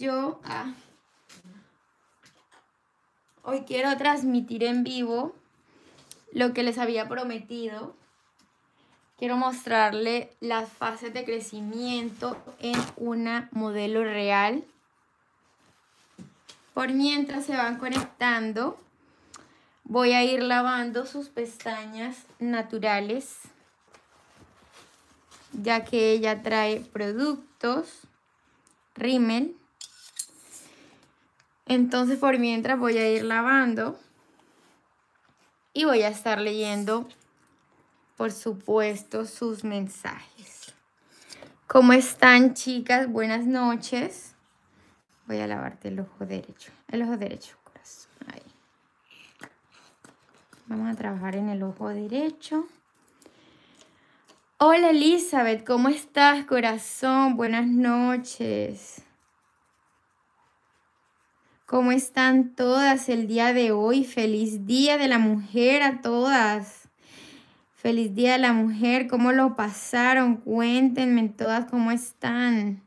yo ah. hoy quiero transmitir en vivo lo que les había prometido. Quiero mostrarle las fases de crecimiento en una modelo real. Por mientras se van conectando, voy a ir lavando sus pestañas naturales, ya que ella trae productos, rímel, entonces por mientras voy a ir lavando y voy a estar leyendo, por supuesto, sus mensajes. ¿Cómo están chicas? Buenas noches. Voy a lavarte el ojo derecho. El ojo derecho, corazón. Ahí. Vamos a trabajar en el ojo derecho. Hola Elizabeth, ¿cómo estás, corazón? Buenas noches. ¿Cómo están todas el día de hoy? Feliz Día de la Mujer a todas. Feliz Día de la Mujer. ¿Cómo lo pasaron? Cuéntenme todas cómo están.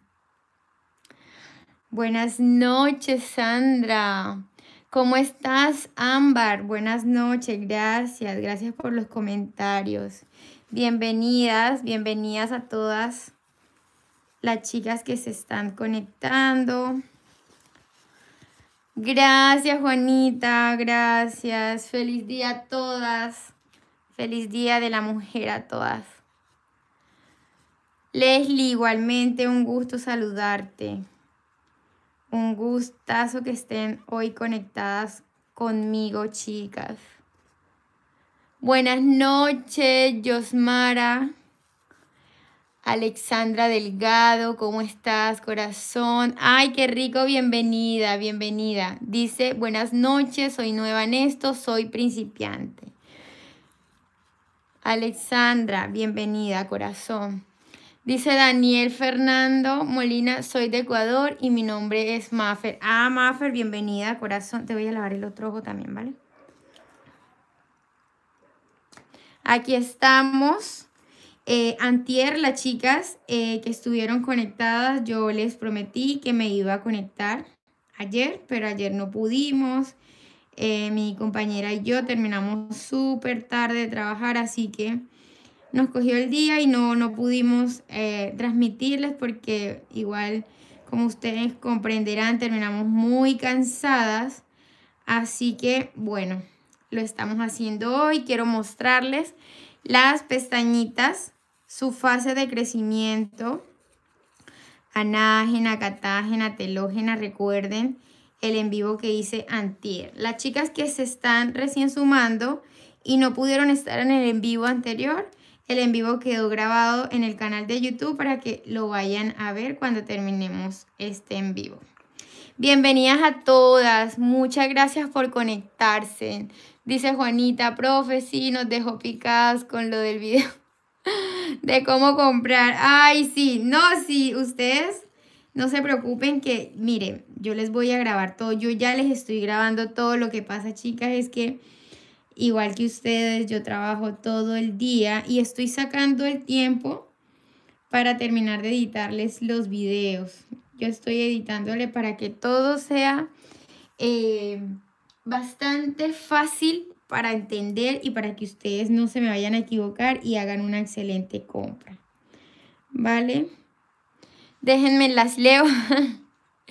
Buenas noches, Sandra. ¿Cómo estás, Ámbar? Buenas noches, gracias, gracias por los comentarios. Bienvenidas, bienvenidas a todas las chicas que se están conectando. Gracias, Juanita, gracias. Feliz día a todas. Feliz día de la mujer a todas. Leslie, igualmente un gusto saludarte. Un gustazo que estén hoy conectadas conmigo, chicas. Buenas noches, Yosmara. Alexandra Delgado, ¿cómo estás, corazón? Ay, qué rico, bienvenida, bienvenida. Dice, buenas noches, soy nueva en esto, soy principiante. Alexandra, bienvenida, corazón. Dice Daniel Fernando Molina, soy de Ecuador y mi nombre es Maffer. Ah, Maffer, bienvenida, corazón. Te voy a lavar el otro ojo también, ¿vale? Aquí estamos. Eh, antier, las chicas eh, que estuvieron conectadas, yo les prometí que me iba a conectar ayer, pero ayer no pudimos. Eh, mi compañera y yo terminamos súper tarde de trabajar, así que nos cogió el día y no, no pudimos transmitirles porque igual, como ustedes comprenderán, terminamos muy cansadas. Así que, bueno, lo estamos haciendo hoy. Quiero mostrarles las pestañitas su fase de crecimiento, anágena, catágena, telógena, recuerden el en vivo que hice antier. Las chicas que se están recién sumando y no pudieron estar en el en vivo anterior, el en vivo quedó grabado en el canal de YouTube para que lo vayan a ver cuando terminemos este en vivo. Bienvenidas a todas, muchas gracias por conectarse. Dice Juanita, profe, sí, nos dejó picadas con lo del video de cómo comprar. Ay, sí, no, sí, ustedes no se preocupen que, miren, yo les voy a grabar todo, yo ya les estoy grabando todo, lo que pasa, chicas, es que igual que ustedes, yo trabajo todo el día y estoy sacando el tiempo para terminar de editarles los videos. Yo estoy editándole para que todo sea eh, bastante fácil para entender y para que ustedes no se me vayan a equivocar y hagan una excelente compra. ¿Vale? Déjenme las leo.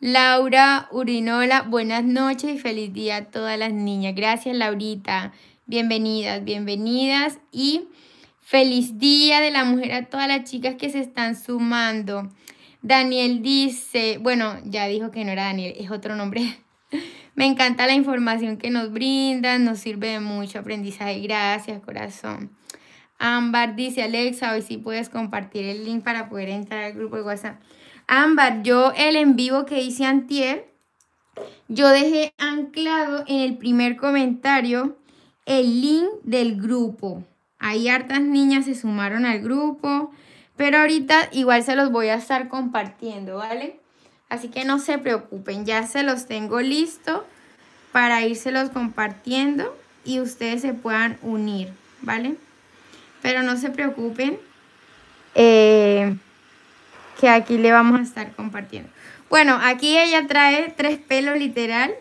Laura Urinola, buenas noches y feliz día a todas las niñas. Gracias, Laurita. Bienvenidas, bienvenidas y feliz día de la mujer a todas las chicas que se están sumando. Daniel dice, bueno, ya dijo que no era Daniel, es otro nombre. Me encanta la información que nos brindan, nos sirve de mucho aprendizaje. Gracias, corazón. Ámbar dice, Alexa, hoy sí puedes compartir el link para poder entrar al grupo de WhatsApp. Ámbar, yo el en vivo que hice antier, yo dejé anclado en el primer comentario el link del grupo. Hay hartas niñas se sumaron al grupo, pero ahorita igual se los voy a estar compartiendo, ¿vale? Así que no se preocupen, ya se los tengo listo para los compartiendo y ustedes se puedan unir, ¿vale? Pero no se preocupen eh, que aquí le vamos a estar compartiendo. Bueno, aquí ella trae tres pelos literal,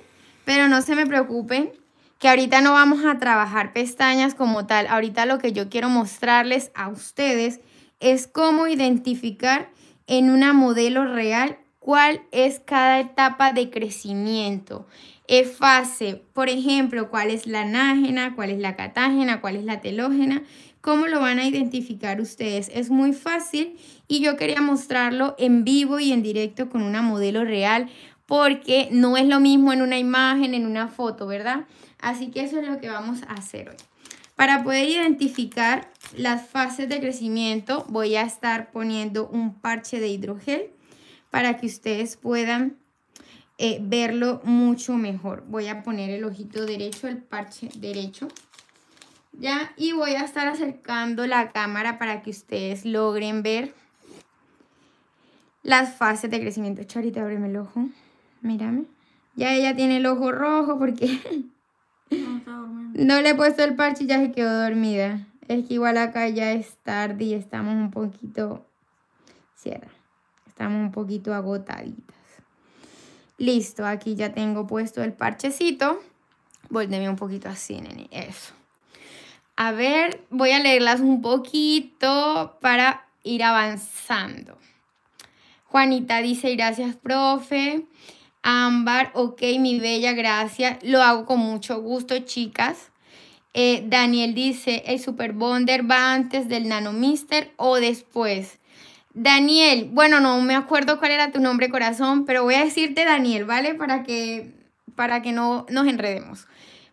pero no se me preocupen que ahorita no vamos a trabajar pestañas como tal. Ahorita lo que yo quiero mostrarles a ustedes es cómo identificar en una modelo real cuál es cada etapa de crecimiento. E fase, por ejemplo, cuál es la anágena, cuál es la catágena, cuál es la telógena, cómo lo van a identificar ustedes. Es muy fácil y yo quería mostrarlo en vivo y en directo con una modelo real porque no es lo mismo en una imagen, en una foto, ¿verdad? Así que eso es lo que vamos a hacer hoy. Para poder identificar las fases de crecimiento voy a estar poniendo un parche de hidrogel para que ustedes puedan eh, verlo mucho mejor. Voy a poner el ojito derecho, el parche derecho. Ya, y voy a estar acercando la cámara para que ustedes logren ver las fases de crecimiento. Charita, ábreme el ojo. Mírame. Ya ella tiene el ojo rojo porque no, no le he puesto el parche y ya se quedó dormida. Es que igual acá ya es tarde y estamos un poquito... Cierra estamos un poquito agotaditas. Listo, aquí ya tengo puesto el parchecito. Vuelveme un poquito así, nene, eso. A ver, voy a leerlas un poquito para ir avanzando. Juanita dice, gracias, profe. Ámbar, ok, mi bella, gracias. Lo hago con mucho gusto, chicas. Eh, Daniel dice, ¿el Super Bonder va antes del Nano Mister o después? Daniel, bueno, no me acuerdo cuál era tu nombre, corazón, pero voy a decirte Daniel, ¿vale? Para que, para que no nos enredemos.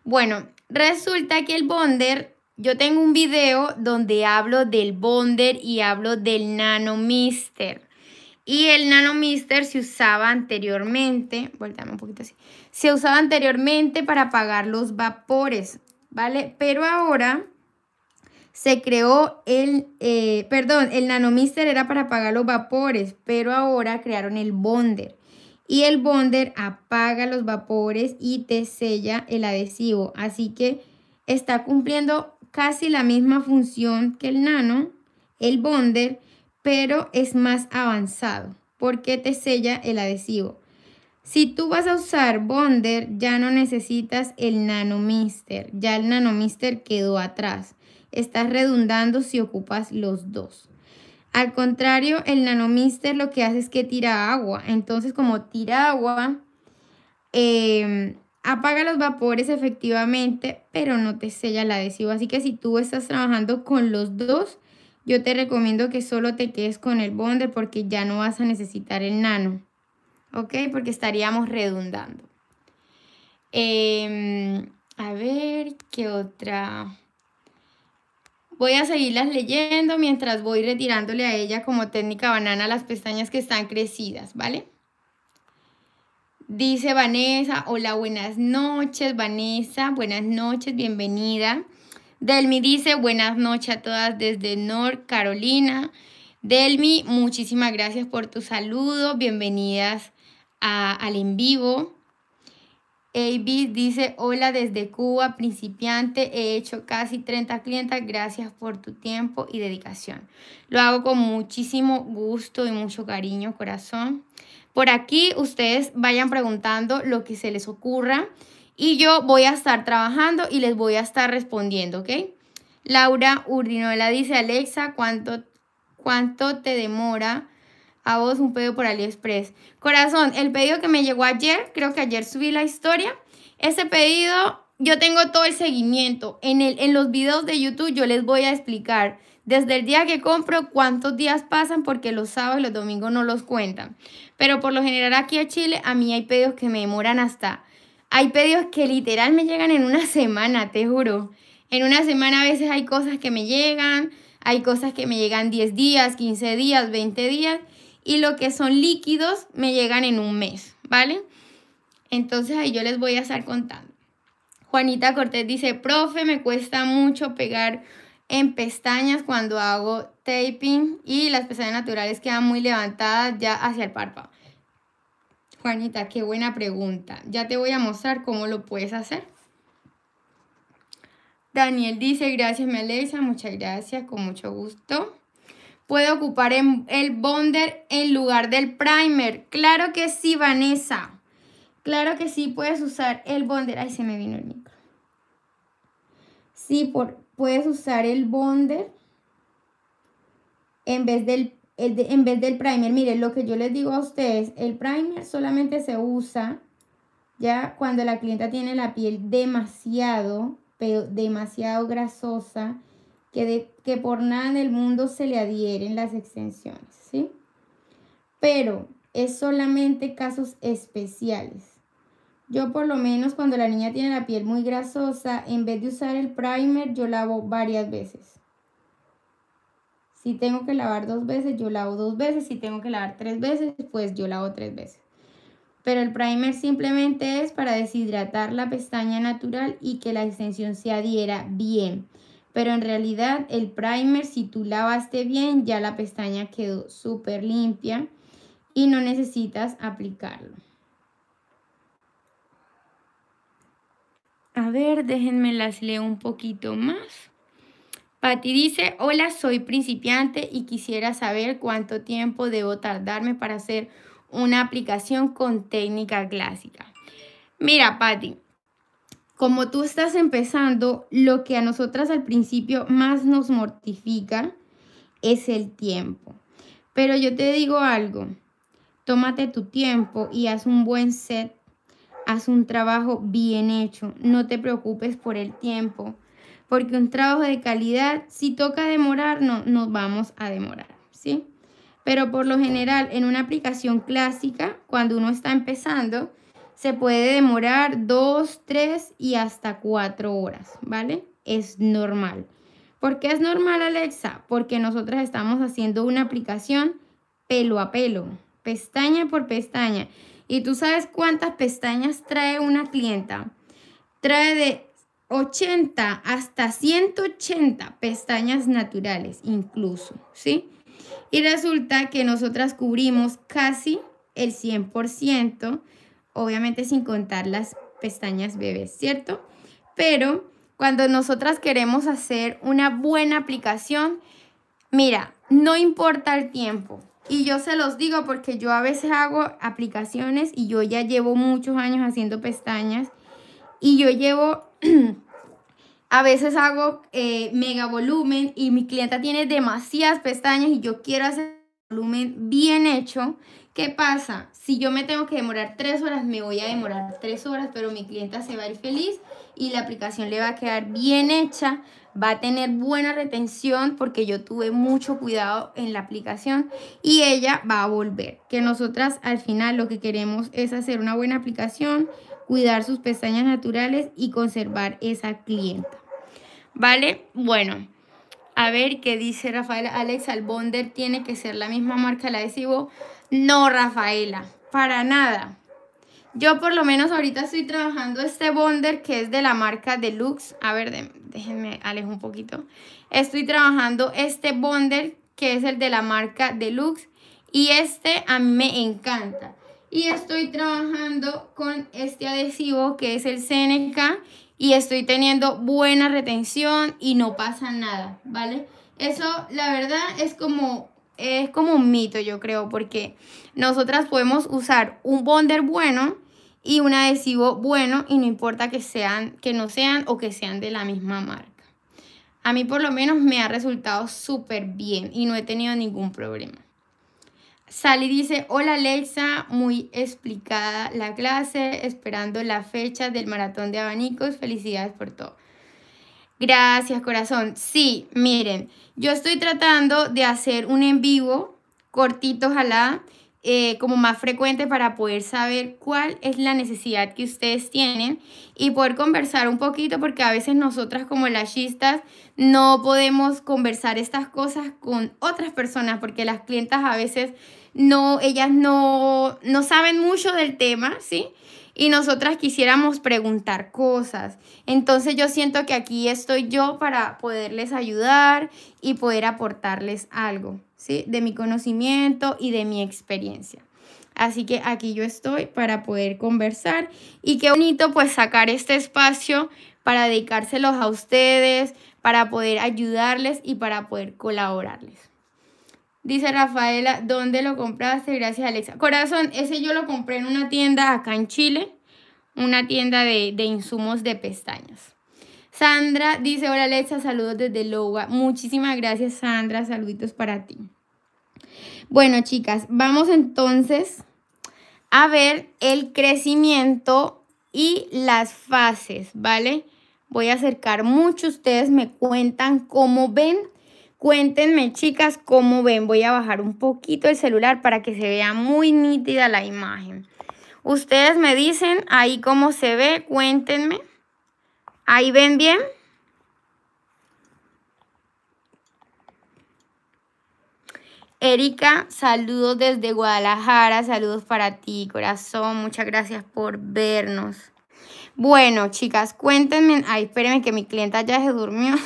Bueno, resulta que el bonder, yo tengo un video donde hablo del bonder y hablo del nano mister Y el nano mister se usaba anteriormente, vuelta un poquito así, se usaba anteriormente para apagar los vapores, ¿vale? Pero ahora se creó el, eh, perdón, el nano mister era para apagar los vapores, pero ahora crearon el bonder. Y el bonder apaga los vapores y te sella el adhesivo. Así que está cumpliendo casi la misma función que el nano, el bonder, pero es más avanzado porque te sella el adhesivo. Si tú vas a usar bonder, ya no necesitas el nano mister Ya el nano mister quedó atrás estás redundando si ocupas los dos. Al contrario, el nanomister lo que hace es que tira agua. Entonces, como tira agua, em, apaga los vapores efectivamente, pero no te sella el adhesivo. Así que si tú estás trabajando con los dos, yo te recomiendo que solo te quedes con el bonder porque ya no vas a necesitar el nano. ¿Ok? Porque estaríamos redundando. Em, a ver, ¿qué otra? Voy a seguirlas leyendo mientras voy retirándole a ella como técnica banana las pestañas que están crecidas, ¿vale? Dice Vanessa, hola, buenas noches, Vanessa, buenas noches, bienvenida. Delmi dice, buenas noches a todas desde North Carolina. Delmi, muchísimas gracias por tu saludo, bienvenidas al en vivo. AB dice, hola desde Cuba, principiante, he hecho casi 30 clientas, gracias por tu tiempo y dedicación. Lo hago con muchísimo gusto y mucho cariño, corazón. Por aquí ustedes vayan preguntando lo que se les ocurra y yo voy a estar trabajando y les voy a estar respondiendo, ¿ok? Laura Urdinola dice, Alexa, ¿cuánto, cuánto te demora? a vos un pedido por AliExpress. Corazón, el pedido que me llegó ayer, creo que ayer subí la historia. Ese pedido, yo tengo todo el seguimiento. En, el, en los videos de YouTube yo les voy a explicar desde el día que compro cuántos días pasan porque los sábados y los domingos no los cuentan. Pero por lo general aquí a Chile a mí hay pedidos que me demoran hasta... Hay pedidos que literal me llegan en una semana, te juro. En una semana a veces hay cosas que me llegan, hay cosas que me llegan 10 días, 15 días, 20 días y lo que son líquidos me llegan en un mes, ¿vale? Entonces ahí yo les voy a estar contando. Juanita Cortés dice, profe, me cuesta mucho pegar en pestañas cuando hago taping y las pestañas naturales quedan muy levantadas ya hacia el párpado. Juanita, qué buena pregunta. Ya te voy a mostrar cómo lo puedes hacer. Daniel dice, gracias Melissa, muchas gracias, con mucho gusto puede ocupar el bonder en lugar del primer. Claro que sí, Vanessa. Claro que sí puedes usar el bonder. Ahí se me vino el micro. Sí, por, puedes usar el bonder en vez del en vez del primer, miren, lo que yo les digo a ustedes, el primer solamente se usa ya cuando la clienta tiene la piel demasiado, pero demasiado grasosa que, por nada en el mundo se le adhieren las extensiones, ¿sí? Pero es solamente casos especiales. Yo por lo menos cuando la niña tiene la piel muy grasosa, en vez de usar el primer, yo lavo varias veces. Si tengo que lavar dos veces, yo lavo dos veces. Si tengo que lavar tres veces, pues yo lavo tres veces. Pero el primer simplemente es para deshidratar la pestaña natural y que la extensión se adhiera bien pero en realidad el primer, si tú lavaste bien, ya la pestaña quedó súper limpia y no necesitas aplicarlo. A ver, déjenme las leo un poquito más. Patti dice, hola, soy principiante y quisiera saber cuánto tiempo debo tardarme para hacer una aplicación con técnica clásica. Mira, Patti, como tú estás empezando, lo que a nosotras al principio más nos mortifica es el tiempo. Pero yo te digo algo, tómate tu tiempo y haz un buen set, haz un trabajo bien hecho, no te preocupes por el tiempo, porque un trabajo de calidad, si toca demorarnos, nos vamos a demorar, ¿sí? Pero por lo general, en una aplicación clásica, cuando uno está empezando, se puede demorar 2, 3 y hasta 4 horas, ¿vale? Es normal. ¿Por qué es normal, Alexa? Porque nosotras estamos haciendo una aplicación pelo a pelo, pestaña por pestaña. Y tú sabes cuántas pestañas trae una clienta. Trae de 80 hasta 180 pestañas naturales incluso, ¿sí? Y resulta que nosotras cubrimos casi el 100% obviamente sin contar las pestañas bebés, ¿cierto? Pero cuando nosotras queremos hacer una buena aplicación, mira, no importa el tiempo. Y yo se los digo porque yo a veces hago aplicaciones y yo ya llevo muchos años haciendo pestañas y yo llevo, a veces hago eh, mega volumen y mi clienta tiene demasiadas pestañas y yo quiero hacer volumen bien hecho ¿Qué pasa? Si yo me tengo que demorar tres horas, me voy a demorar tres horas, pero mi clienta se va a ir feliz y la aplicación le va a quedar bien hecha, va a tener buena retención porque yo tuve mucho cuidado en la aplicación y ella va a volver. Que nosotras al final lo que queremos es hacer una buena aplicación, cuidar sus pestañas naturales y conservar esa clienta. ¿Vale? Bueno. A ver qué dice Rafael Alex bonder tiene que ser la misma marca la de adhesivo. No, Rafaela, para nada. Yo por lo menos ahorita estoy trabajando este bonder que es de la marca Deluxe. A ver, déjenme alejo un poquito. Estoy trabajando este bonder que es el de la marca Deluxe. Y este a mí me encanta. Y estoy trabajando con este adhesivo que es el CNK Y estoy teniendo buena retención y no pasa nada, ¿vale? Eso la verdad es como es como un mito, yo creo, porque nosotras podemos usar un bonder bueno y un adhesivo bueno y no importa que sean, que no sean o que sean de la misma marca. A mí por lo menos me ha resultado súper bien y no he tenido ningún problema. Sally dice, hola Alexa, muy explicada la clase, esperando la fecha del maratón de abanicos, felicidades por todo. Gracias, corazón. Sí, miren, yo estoy tratando de hacer un en vivo cortito, ojalá, eh, como más frecuente para poder saber cuál es la necesidad que ustedes tienen y poder conversar un poquito, porque a veces nosotras como lashistas no podemos conversar estas cosas con otras personas, porque las clientas a veces no, ellas no, no saben mucho del tema, ¿sí? y nosotras quisiéramos preguntar cosas. Entonces yo siento que aquí estoy yo para poderles ayudar y poder aportarles algo, ¿sí? De mi conocimiento y de mi experiencia. Así que aquí yo estoy para poder conversar y qué bonito pues sacar este espacio para dedicárselos a ustedes, para poder ayudarles y para poder colaborarles. Dice Rafaela, ¿dónde lo compraste? Gracias, Alexa. Corazón, ese yo lo compré en una tienda acá en Chile, una tienda de, insumos de pestañas. Sandra dice, hola Alexa, saludos desde Loga. Muchísimas gracias, Sandra, saluditos para ti. Bueno, chicas, vamos entonces a ver el crecimiento y las fases, ¿vale? Voy a acercar mucho, ustedes me cuentan cómo ven Cuéntenme, chicas, cómo ven. Voy a bajar un poquito el celular para que se vea muy nítida la imagen. Ustedes me dicen ahí cómo se ve. Cuéntenme. ¿Ahí ven bien? Erika, saludos desde Guadalajara, saludos para ti, corazón, muchas gracias por vernos. Bueno, chicas, cuéntenme, ay, espérenme que mi clienta ya se durmió.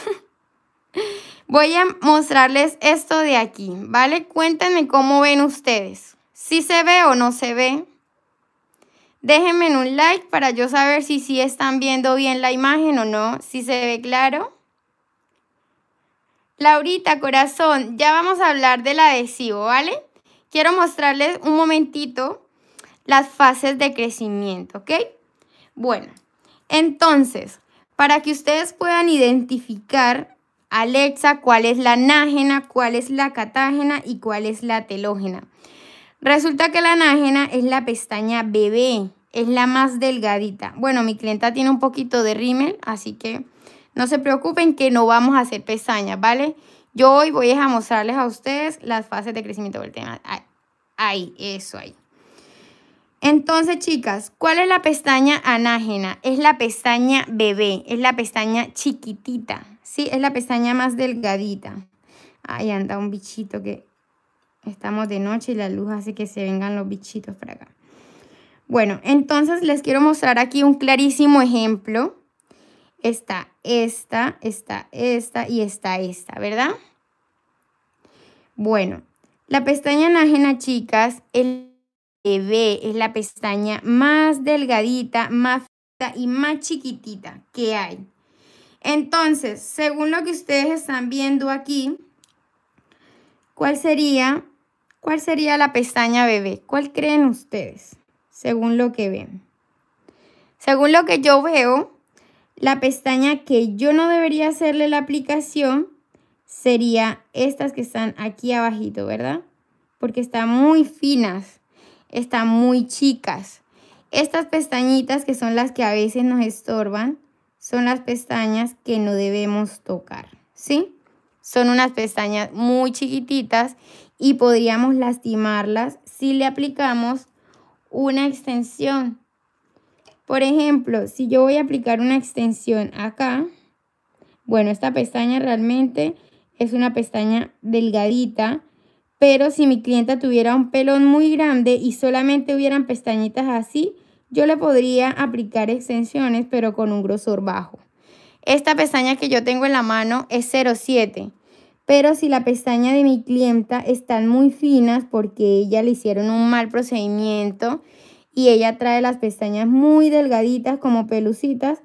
Voy a mostrarles esto de aquí, ¿vale? Cuéntenme cómo ven ustedes. Si se ve o no se ve. Déjenme un like para yo saber si sí están viendo bien la imagen o no, si se ve claro. Laurita, corazón, ya vamos a hablar del adhesivo, ¿vale? Quiero mostrarles un momentito las fases de crecimiento, ¿ok? Bueno, entonces, para que ustedes puedan identificar Alexa, cuál es la anágena, cuál es la catágena y cuál es la telógena. Resulta que la anágena es la pestaña bebé, es la más delgadita. Bueno, mi clienta tiene un poquito de rímel, así que no se preocupen que no vamos a hacer pestañas, ¿vale? Yo hoy voy a mostrarles a ustedes las fases de crecimiento del tema. eso ahí. Entonces, chicas, ¿cuál es la pestaña anágena? Es la pestaña bebé, es la pestaña chiquitita, Sí, es la pestaña más delgadita. Ahí anda un bichito que estamos de noche y la luz hace que se vengan los bichitos para acá. Bueno, entonces les quiero mostrar aquí un clarísimo ejemplo. Está esta, está esta y está esta, ¿verdad? Bueno, la pestaña ajena, chicas, el bebé es la pestaña más delgadita, más y más chiquitita que hay. Entonces, según lo que ustedes están viendo aquí, ¿cuál sería, cuál sería la pestaña bebé? ¿Cuál creen ustedes? Según lo que ven. Según lo que yo veo, la pestaña que yo no debería hacerle la aplicación sería estas que están aquí abajito, ¿verdad? Porque están muy finas, están muy chicas. Estas pestañitas que son las que a veces nos estorban, son las pestañas que no debemos tocar, ¿sí? Son unas pestañas muy chiquititas y podríamos lastimarlas si le aplicamos una extensión. Por ejemplo, si yo voy a aplicar una extensión acá, bueno, esta pestaña realmente es una pestaña delgadita, pero si mi clienta tuviera un pelón muy grande y solamente hubieran pestañitas así, yo le podría aplicar extensiones, pero con un grosor bajo. Esta pestaña que yo tengo en la mano es 07, pero si la pestaña de mi clienta están muy finas porque ella le hicieron un mal procedimiento y ella trae las pestañas muy delgaditas como pelucitas,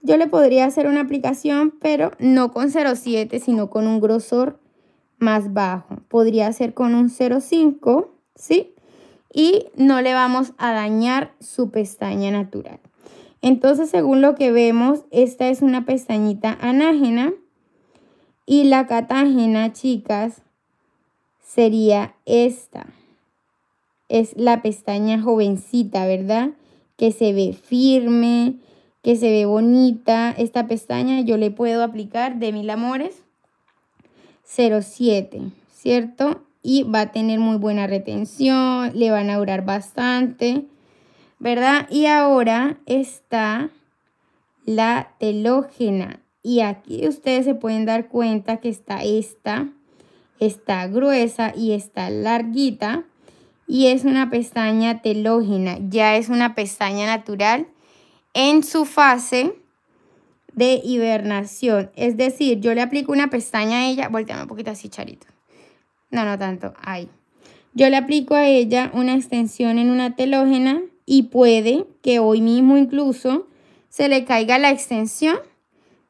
yo le podría hacer una aplicación, pero no con 07, sino con un grosor más bajo. Podría hacer con un 05, ¿sí? y no le vamos a dañar su pestaña natural. Entonces, según lo que vemos, esta es una pestañita anágena y la catágena, chicas, sería esta. Es la pestaña jovencita, ¿verdad? Que se ve firme, que se ve bonita. Esta pestaña yo le puedo aplicar de mil amores 07, ¿cierto? y va a tener muy buena retención, le van a durar bastante, ¿verdad? Y ahora está la telógena. Y aquí ustedes se pueden dar cuenta que está esta, está gruesa y está larguita. Y es una pestaña telógena, ya es una pestaña natural en su fase de hibernación. Es decir, yo le aplico una pestaña a ella, volteame un poquito así, Charito. No, no tanto. Ahí. Yo le aplico a ella una extensión en una telógena y puede que hoy mismo incluso se le caiga la extensión,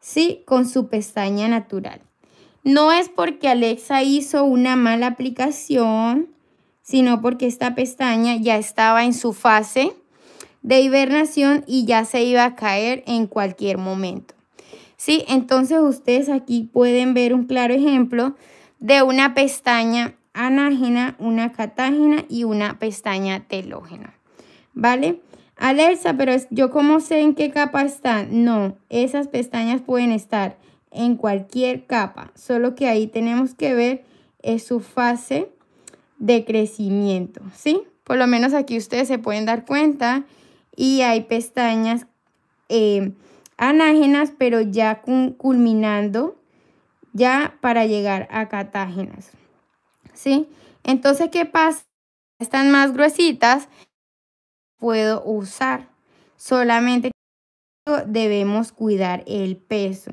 ¿sí? Con su pestaña natural. No es porque Alexa hizo una mala aplicación, sino porque esta pestaña ya estaba en su fase de hibernación y ya se iba a caer en cualquier momento. ¿Sí? Entonces ustedes aquí pueden ver un claro ejemplo de una pestaña anágena, una catágena y una pestaña telógena. ¿Vale? Alerza, pero yo cómo sé en qué capa están. No, esas pestañas pueden estar en cualquier capa, solo que ahí tenemos que ver es eh, su fase de crecimiento, ¿sí? Por lo menos aquí ustedes se pueden dar cuenta y hay pestañas eh, anágenas, pero ya culminando ya para llegar a catágenas. ¿Sí? Entonces, ¿qué pasa? Están más gruesitas, puedo usar. Solamente debemos cuidar el peso.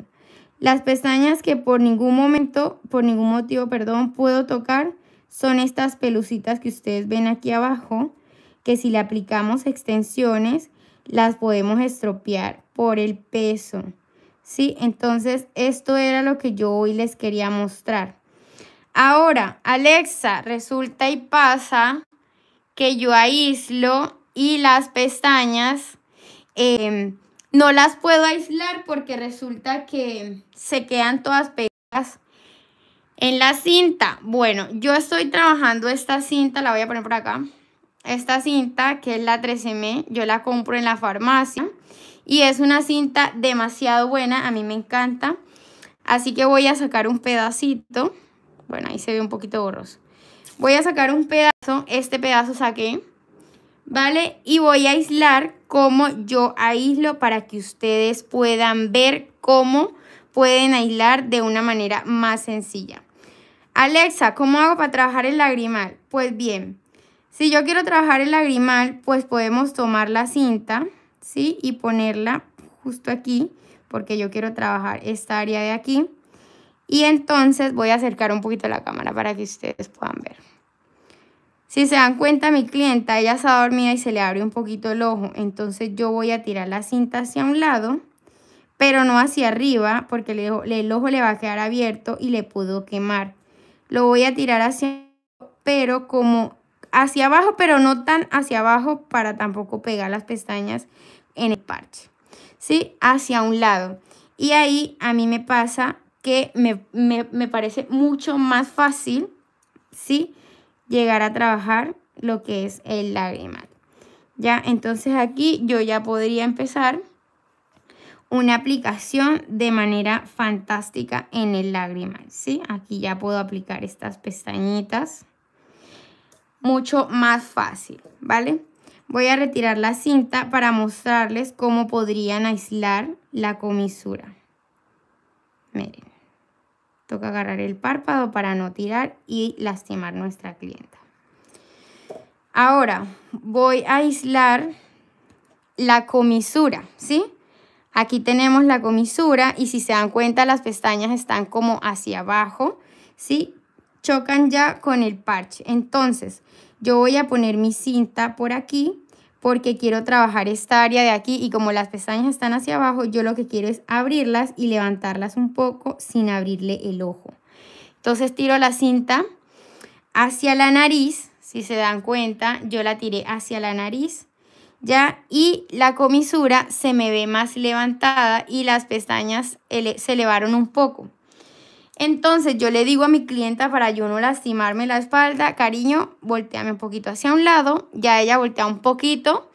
Las pestañas que por ningún momento, por ningún motivo, perdón, puedo tocar son estas pelucitas que ustedes ven aquí abajo, que si le aplicamos extensiones, las podemos estropear por el peso. Entonces, esto era lo que yo hoy les quería mostrar. Ahora, Alexa, resulta y pasa que yo aíslo y las pestañas em, no las puedo aislar porque resulta que se quedan todas pegadas en la cinta. Bueno, yo estoy trabajando esta cinta, la voy a poner por acá. Esta cinta que es la 13M, yo la compro en la farmacia y es una cinta demasiado buena, a mí me encanta. Así que voy a sacar un pedacito. Bueno, ahí se ve un poquito borroso. Voy a sacar un pedazo, este pedazo saqué, ¿vale? Y voy a aislar como yo aíslo para que ustedes puedan ver cómo pueden aislar de una manera más sencilla. Alexa, ¿cómo hago para trabajar el lagrimal? Pues bien, si yo quiero trabajar el lagrimal, pues podemos tomar la cinta y ponerla justo aquí, porque yo quiero trabajar esta área de aquí. Y entonces voy a acercar un poquito la cámara para que ustedes puedan ver. Si se dan cuenta, mi clienta, ella está dormida y se le abre un poquito el ojo. Entonces yo voy a tirar la cinta hacia un lado, pero no hacia arriba, porque el, el ojo le va a quedar abierto y le puedo quemar. Lo voy a tirar hacia, pero como hacia abajo, pero no tan hacia abajo para tampoco pegar las pestañas, en el parche, ¿sí? Hacia un lado. Y ahí a mí me pasa que me, me, parece mucho más fácil, ¿sí? Llegar a trabajar lo que es el lagrimal. Ya, entonces aquí yo ya podría empezar una aplicación de manera fantástica en el lagrimal, ¿sí? Aquí ya puedo aplicar estas pestañitas mucho más fácil, ¿vale? Voy a retirar la cinta para mostrarles cómo podrían aislar la comisura. Miren, toca agarrar el párpado para no tirar y lastimar nuestra clienta. Ahora voy a aislar la comisura, ¿sí? Aquí tenemos la comisura y si se dan cuenta las pestañas están como hacia abajo, ¿sí? chocan ya con el parche. Entonces, yo voy a poner mi cinta por aquí porque quiero trabajar esta área de aquí y como las pestañas están hacia abajo, yo lo que quiero es abrirlas y levantarlas un poco sin abrirle el ojo. Entonces tiro la cinta hacia la nariz, si se dan cuenta, yo la tiré hacia la nariz, ¿ya? Y la comisura se me ve más levantada y las pestañas se elevaron un poco. Entonces yo le digo a mi clienta para yo no lastimarme la espalda, cariño, volteame un poquito hacia un lado, ya ella voltea un poquito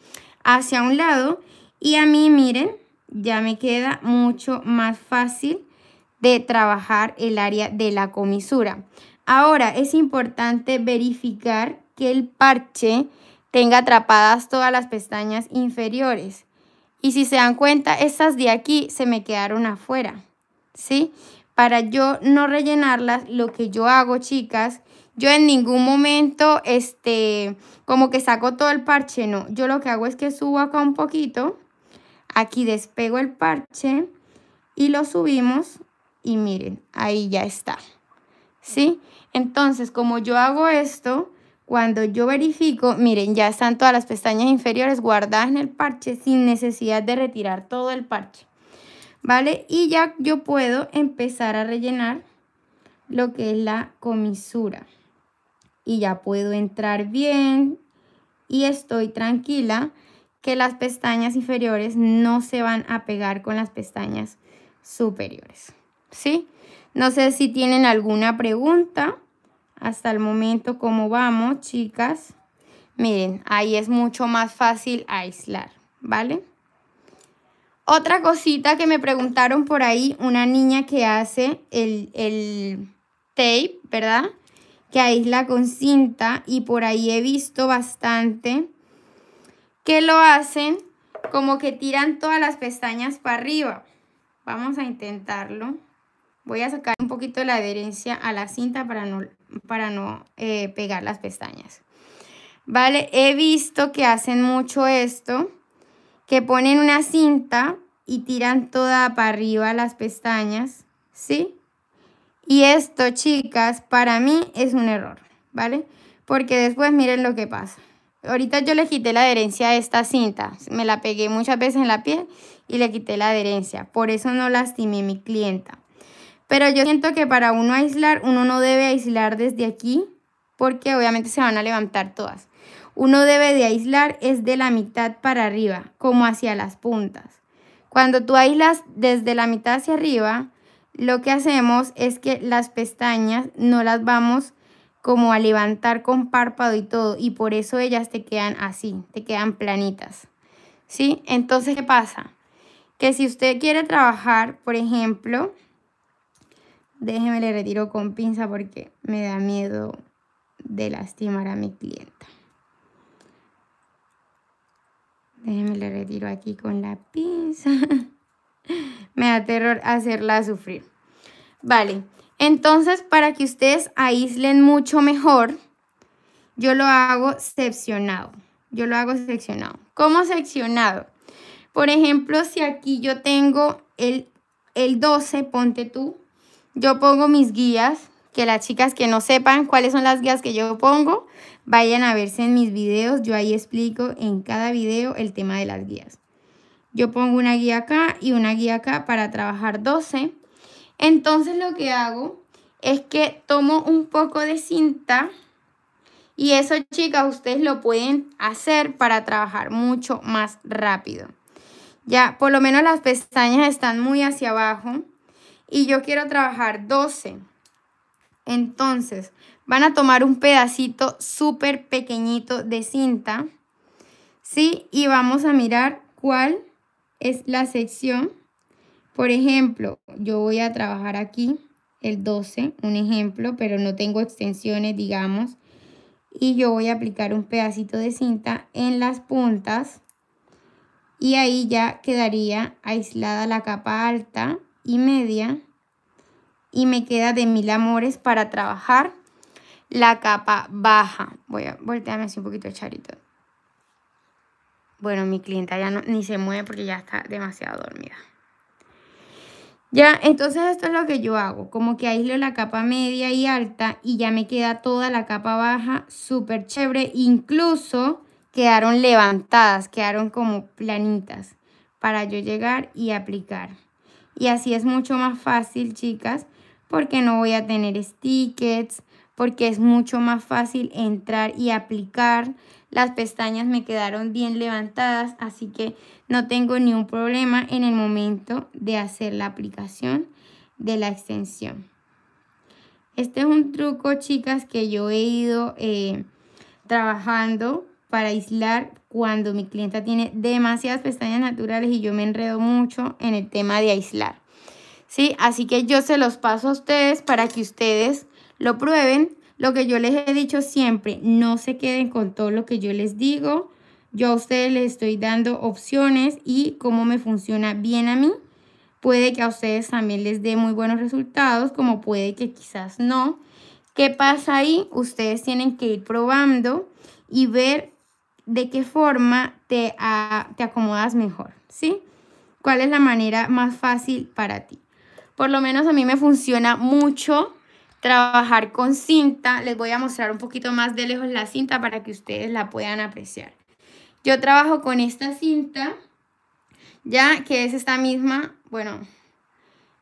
hacia un lado y a mí miren, ya me queda mucho más fácil de trabajar el área de la comisura. Ahora es importante verificar que el parche tenga atrapadas todas las pestañas inferiores. Y si se dan cuenta, estas de aquí se me quedaron afuera, ¿sí? para yo no rellenarlas, lo que yo hago, chicas, yo en ningún momento, este, como que saco todo el parche, no. Yo lo que hago es que subo acá un poquito, aquí despego el parche y lo subimos y miren, ahí ya está, ¿sí? Entonces, como yo hago esto, cuando yo verifico, miren, ya están todas las pestañas inferiores guardadas en el parche sin necesidad de retirar todo el parche. ¿vale? Y ya yo puedo empezar a rellenar lo que es la comisura. Y ya puedo entrar bien y estoy tranquila que las pestañas inferiores no se van a pegar con las pestañas superiores, ¿sí? No sé si tienen alguna pregunta hasta el momento, ¿cómo vamos, chicas? Miren, ahí es mucho más fácil aislar, ¿vale? Otra cosita que me preguntaron por ahí, una niña que hace el, el tape, ¿verdad? Que aísla con cinta y por ahí he visto bastante que lo hacen como que tiran todas las pestañas para arriba. Vamos a intentarlo. Voy a sacar un poquito la adherencia a la cinta para no, para no eh, pegar las pestañas. Vale, he visto que hacen mucho esto que ponen una cinta y tiran toda para arriba las pestañas, ¿sí? Y esto, chicas, para mí es un error, ¿vale? Porque después miren lo que pasa. Ahorita yo le quité la adherencia a esta cinta, me la pegué muchas veces en la piel y le quité la adherencia, por eso no lastimé a mi clienta. Pero yo siento que para uno aislar, uno no debe aislar desde aquí, porque obviamente se van a levantar todas. Uno debe de aislar es de la mitad para arriba, como hacia las puntas. Cuando tú aíslas desde la mitad hacia arriba, lo que hacemos es que las pestañas no las vamos como a levantar con párpado y todo, y por eso ellas te quedan así, te quedan planitas. ¿Sí? Entonces, ¿qué pasa? Que si usted quiere trabajar, por ejemplo, déjeme le retiro con pinza porque me da miedo de lastimar a mi clienta. Déjenme le retiro aquí con la pinza. Me da terror hacerla sufrir. Vale, entonces para que ustedes aíslen mucho mejor, yo lo hago seccionado. Yo lo hago seccionado. ¿Cómo seccionado? Por ejemplo, si aquí yo tengo el, el 12, ponte tú, yo pongo mis guías, que las chicas que no sepan cuáles son las guías que yo pongo, Vayan a verse en mis videos, yo ahí explico en cada video el tema de las guías. Yo pongo una guía acá y una guía acá para trabajar 12. Entonces lo que hago es que tomo un poco de cinta y eso chicas ustedes lo pueden hacer para trabajar mucho más rápido. Ya, por lo menos las pestañas están muy hacia abajo y yo quiero trabajar 12. Entonces, van a tomar un pedacito súper pequeñito de cinta, ¿sí? Y vamos a mirar cuál es la sección. Por ejemplo, yo voy a trabajar aquí el 12, un ejemplo, pero no tengo extensiones, digamos. Y yo voy a aplicar un pedacito de cinta en las puntas. Y ahí ya quedaría aislada la capa alta y media. Y me queda de mil amores para trabajar la capa baja. Voy a voltearme así un poquito el charito. Bueno, mi clienta ya no, ni se mueve porque ya está demasiado dormida. Ya, entonces esto es lo que yo hago, como que aíslo la capa media y alta y ya me queda toda la capa baja súper chévere. Incluso quedaron levantadas, quedaron como planitas para yo llegar y aplicar. Y así es mucho más fácil, chicas, porque no voy a tener stickers, porque es mucho más fácil entrar y aplicar. Las pestañas me quedaron bien levantadas, así que no tengo ni un problema en el momento de hacer la aplicación de la extensión. Este es un truco, chicas, que yo he ido eh, trabajando para aislar cuando mi clienta tiene demasiadas pestañas naturales y yo me enredo mucho en el tema de aislar. ¿Sí? Así que yo se los paso a ustedes para que ustedes lo prueben. Lo que yo les he dicho siempre, no se queden con todo lo que yo les digo. Yo a ustedes les estoy dando opciones y cómo me funciona bien a mí. Puede que a ustedes también les dé muy buenos resultados, como puede que quizás no. ¿Qué pasa ahí? Ustedes tienen que ir probando y ver de qué forma te, te acomodas mejor, ¿sí? ¿Cuál es la manera más fácil para ti? Por lo menos a mí me funciona mucho trabajar con cinta. Les voy a mostrar un poquito más de lejos la cinta para que ustedes la puedan apreciar. Yo trabajo con esta cinta, ya que es esta misma, bueno,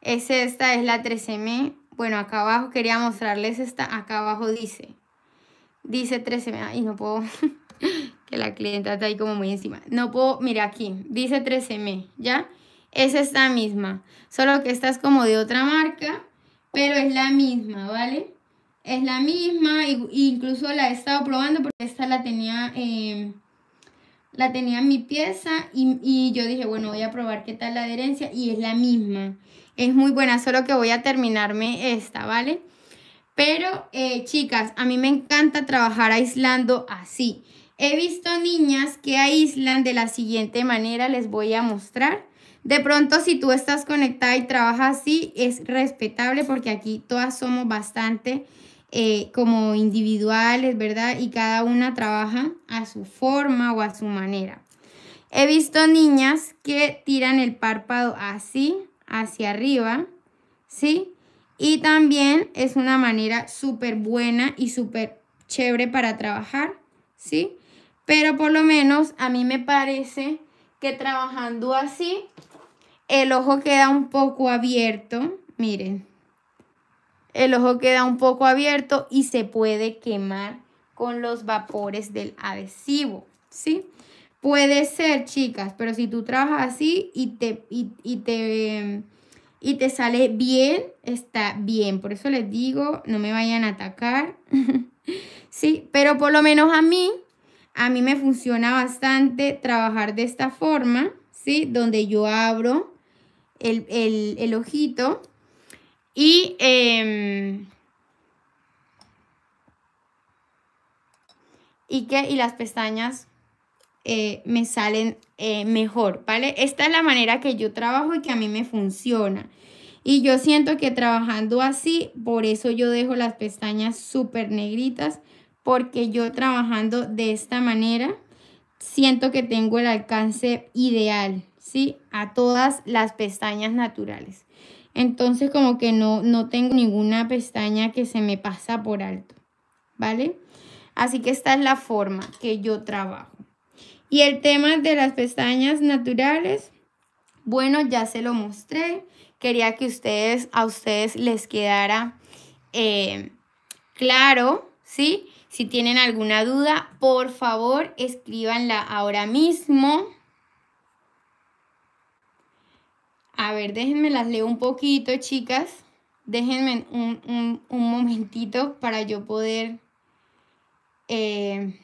es esta, es la 13M. Bueno, acá abajo quería mostrarles esta, acá abajo dice, dice 13M, y no puedo, que la clienta está ahí como muy encima. No puedo, mira aquí, dice 13M, ¿ya? Es esta misma, solo que esta es como de otra marca pero es la misma, ¿vale? Es la misma, incluso la he estado probando porque esta la tenía, eh, la tenía en mi pieza y, yo dije, bueno, voy a probar qué tal la adherencia y es la misma. Es muy buena, solo que voy a terminarme esta, ¿vale? Pero, eh, chicas, a mí me encanta trabajar aislando así. He visto niñas que aíslan de la siguiente manera, les voy a mostrar. De pronto, si tú estás conectada y trabajas así, es respetable porque aquí todas somos bastante eh, como individuales, ¿verdad? Y cada una trabaja a su forma o a su manera. He visto niñas que tiran el párpado así, hacia arriba, ¿sí? Y también es una manera súper buena y súper chévere para trabajar, ¿sí? Pero por lo menos a mí me parece que trabajando así el ojo queda un poco abierto, miren. El ojo queda un poco abierto y se puede quemar con los vapores del adhesivo, ¿sí? Puede ser, chicas, pero si tú trabajas así y te, y, te, y te sale bien, está bien. Por eso les digo, no me vayan a atacar. sí, pero por lo menos a mí, a mí me funciona bastante trabajar de esta forma, ¿sí? Donde yo abro el, ojito y em, y que y las pestañas eh, me salen eh, mejor, ¿vale? Esta es la manera que yo trabajo y que a mí me funciona. Y yo siento que trabajando así, por eso yo dejo las pestañas súper negritas, porque yo trabajando de esta manera, siento que tengo el alcance ideal, ¿sí? A todas las pestañas naturales. Entonces como que no, no tengo ninguna pestaña que se me pasa por alto, ¿vale? Así que esta es la forma que yo trabajo. Y el tema de las pestañas naturales, bueno, ya se lo mostré. Quería que ustedes, a ustedes les quedara eh, claro, ¿sí? Si tienen alguna duda, por favor, escríbanla ahora mismo. A ver, déjenme las leo un poquito, chicas. Déjenme un, un, momentito para yo poder, eh,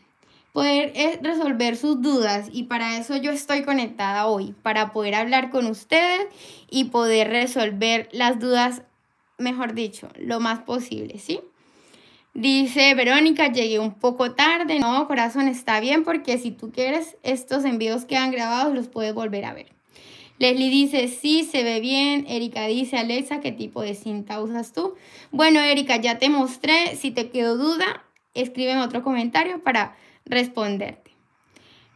poder eh, resolver sus dudas. Y para eso yo estoy conectada hoy, para poder hablar con ustedes y poder resolver las dudas, mejor dicho, lo más posible, ¿sí? Dice Verónica, llegué un poco tarde. No, corazón, está bien porque si tú quieres, estos envíos que han los puedes volver a ver. Leslie dice, sí, se ve bien. Erika dice, Alexa, ¿qué tipo de cinta usas tú? Bueno, Erika, ya te mostré. Si te quedó duda, en otro comentario para responderte.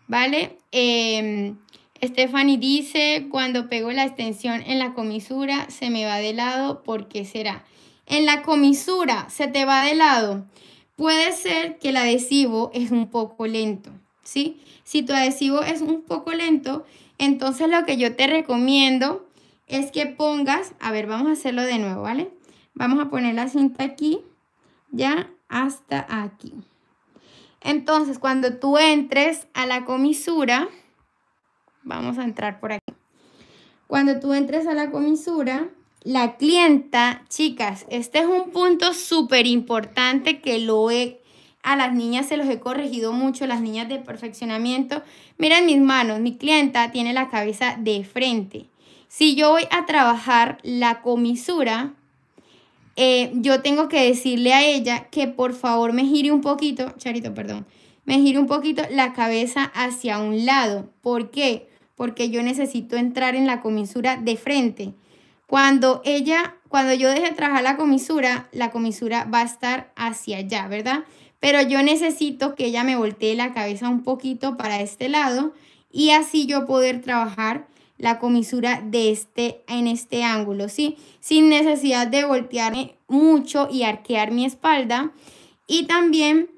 ¿Vale? Eh, Stephanie dice, cuando pego la extensión en la comisura, se me va de lado. ¿Por qué será? En la comisura, se te va de lado. Puede ser que el adhesivo es un poco lento, ¿sí? Si tu adhesivo es un poco lento, entonces lo que yo te recomiendo es que pongas, a ver, vamos a hacerlo de nuevo, ¿vale? Vamos a poner la cinta aquí, ya hasta aquí. Entonces, cuando tú entres a la comisura, vamos a entrar por aquí. Cuando tú entres a la comisura, la clienta, chicas, este es un punto súper importante que lo he a las niñas se los he corregido mucho, las niñas de perfeccionamiento. Miren mis manos, mi clienta tiene la cabeza de frente. Si yo voy a trabajar la comisura, eh, yo tengo que decirle a ella que por favor me gire un poquito, Charito, perdón, me gire un poquito la cabeza hacia un lado. ¿Por qué? Porque yo necesito entrar en la comisura de frente. Cuando ella, cuando yo deje de trabajar la comisura, la comisura va a estar hacia allá, ¿verdad? pero yo necesito que ella me voltee la cabeza un poquito para este lado y así yo poder trabajar la comisura de este, en este ángulo, ¿sí? Sin necesidad de voltearme mucho y arquear mi espalda y también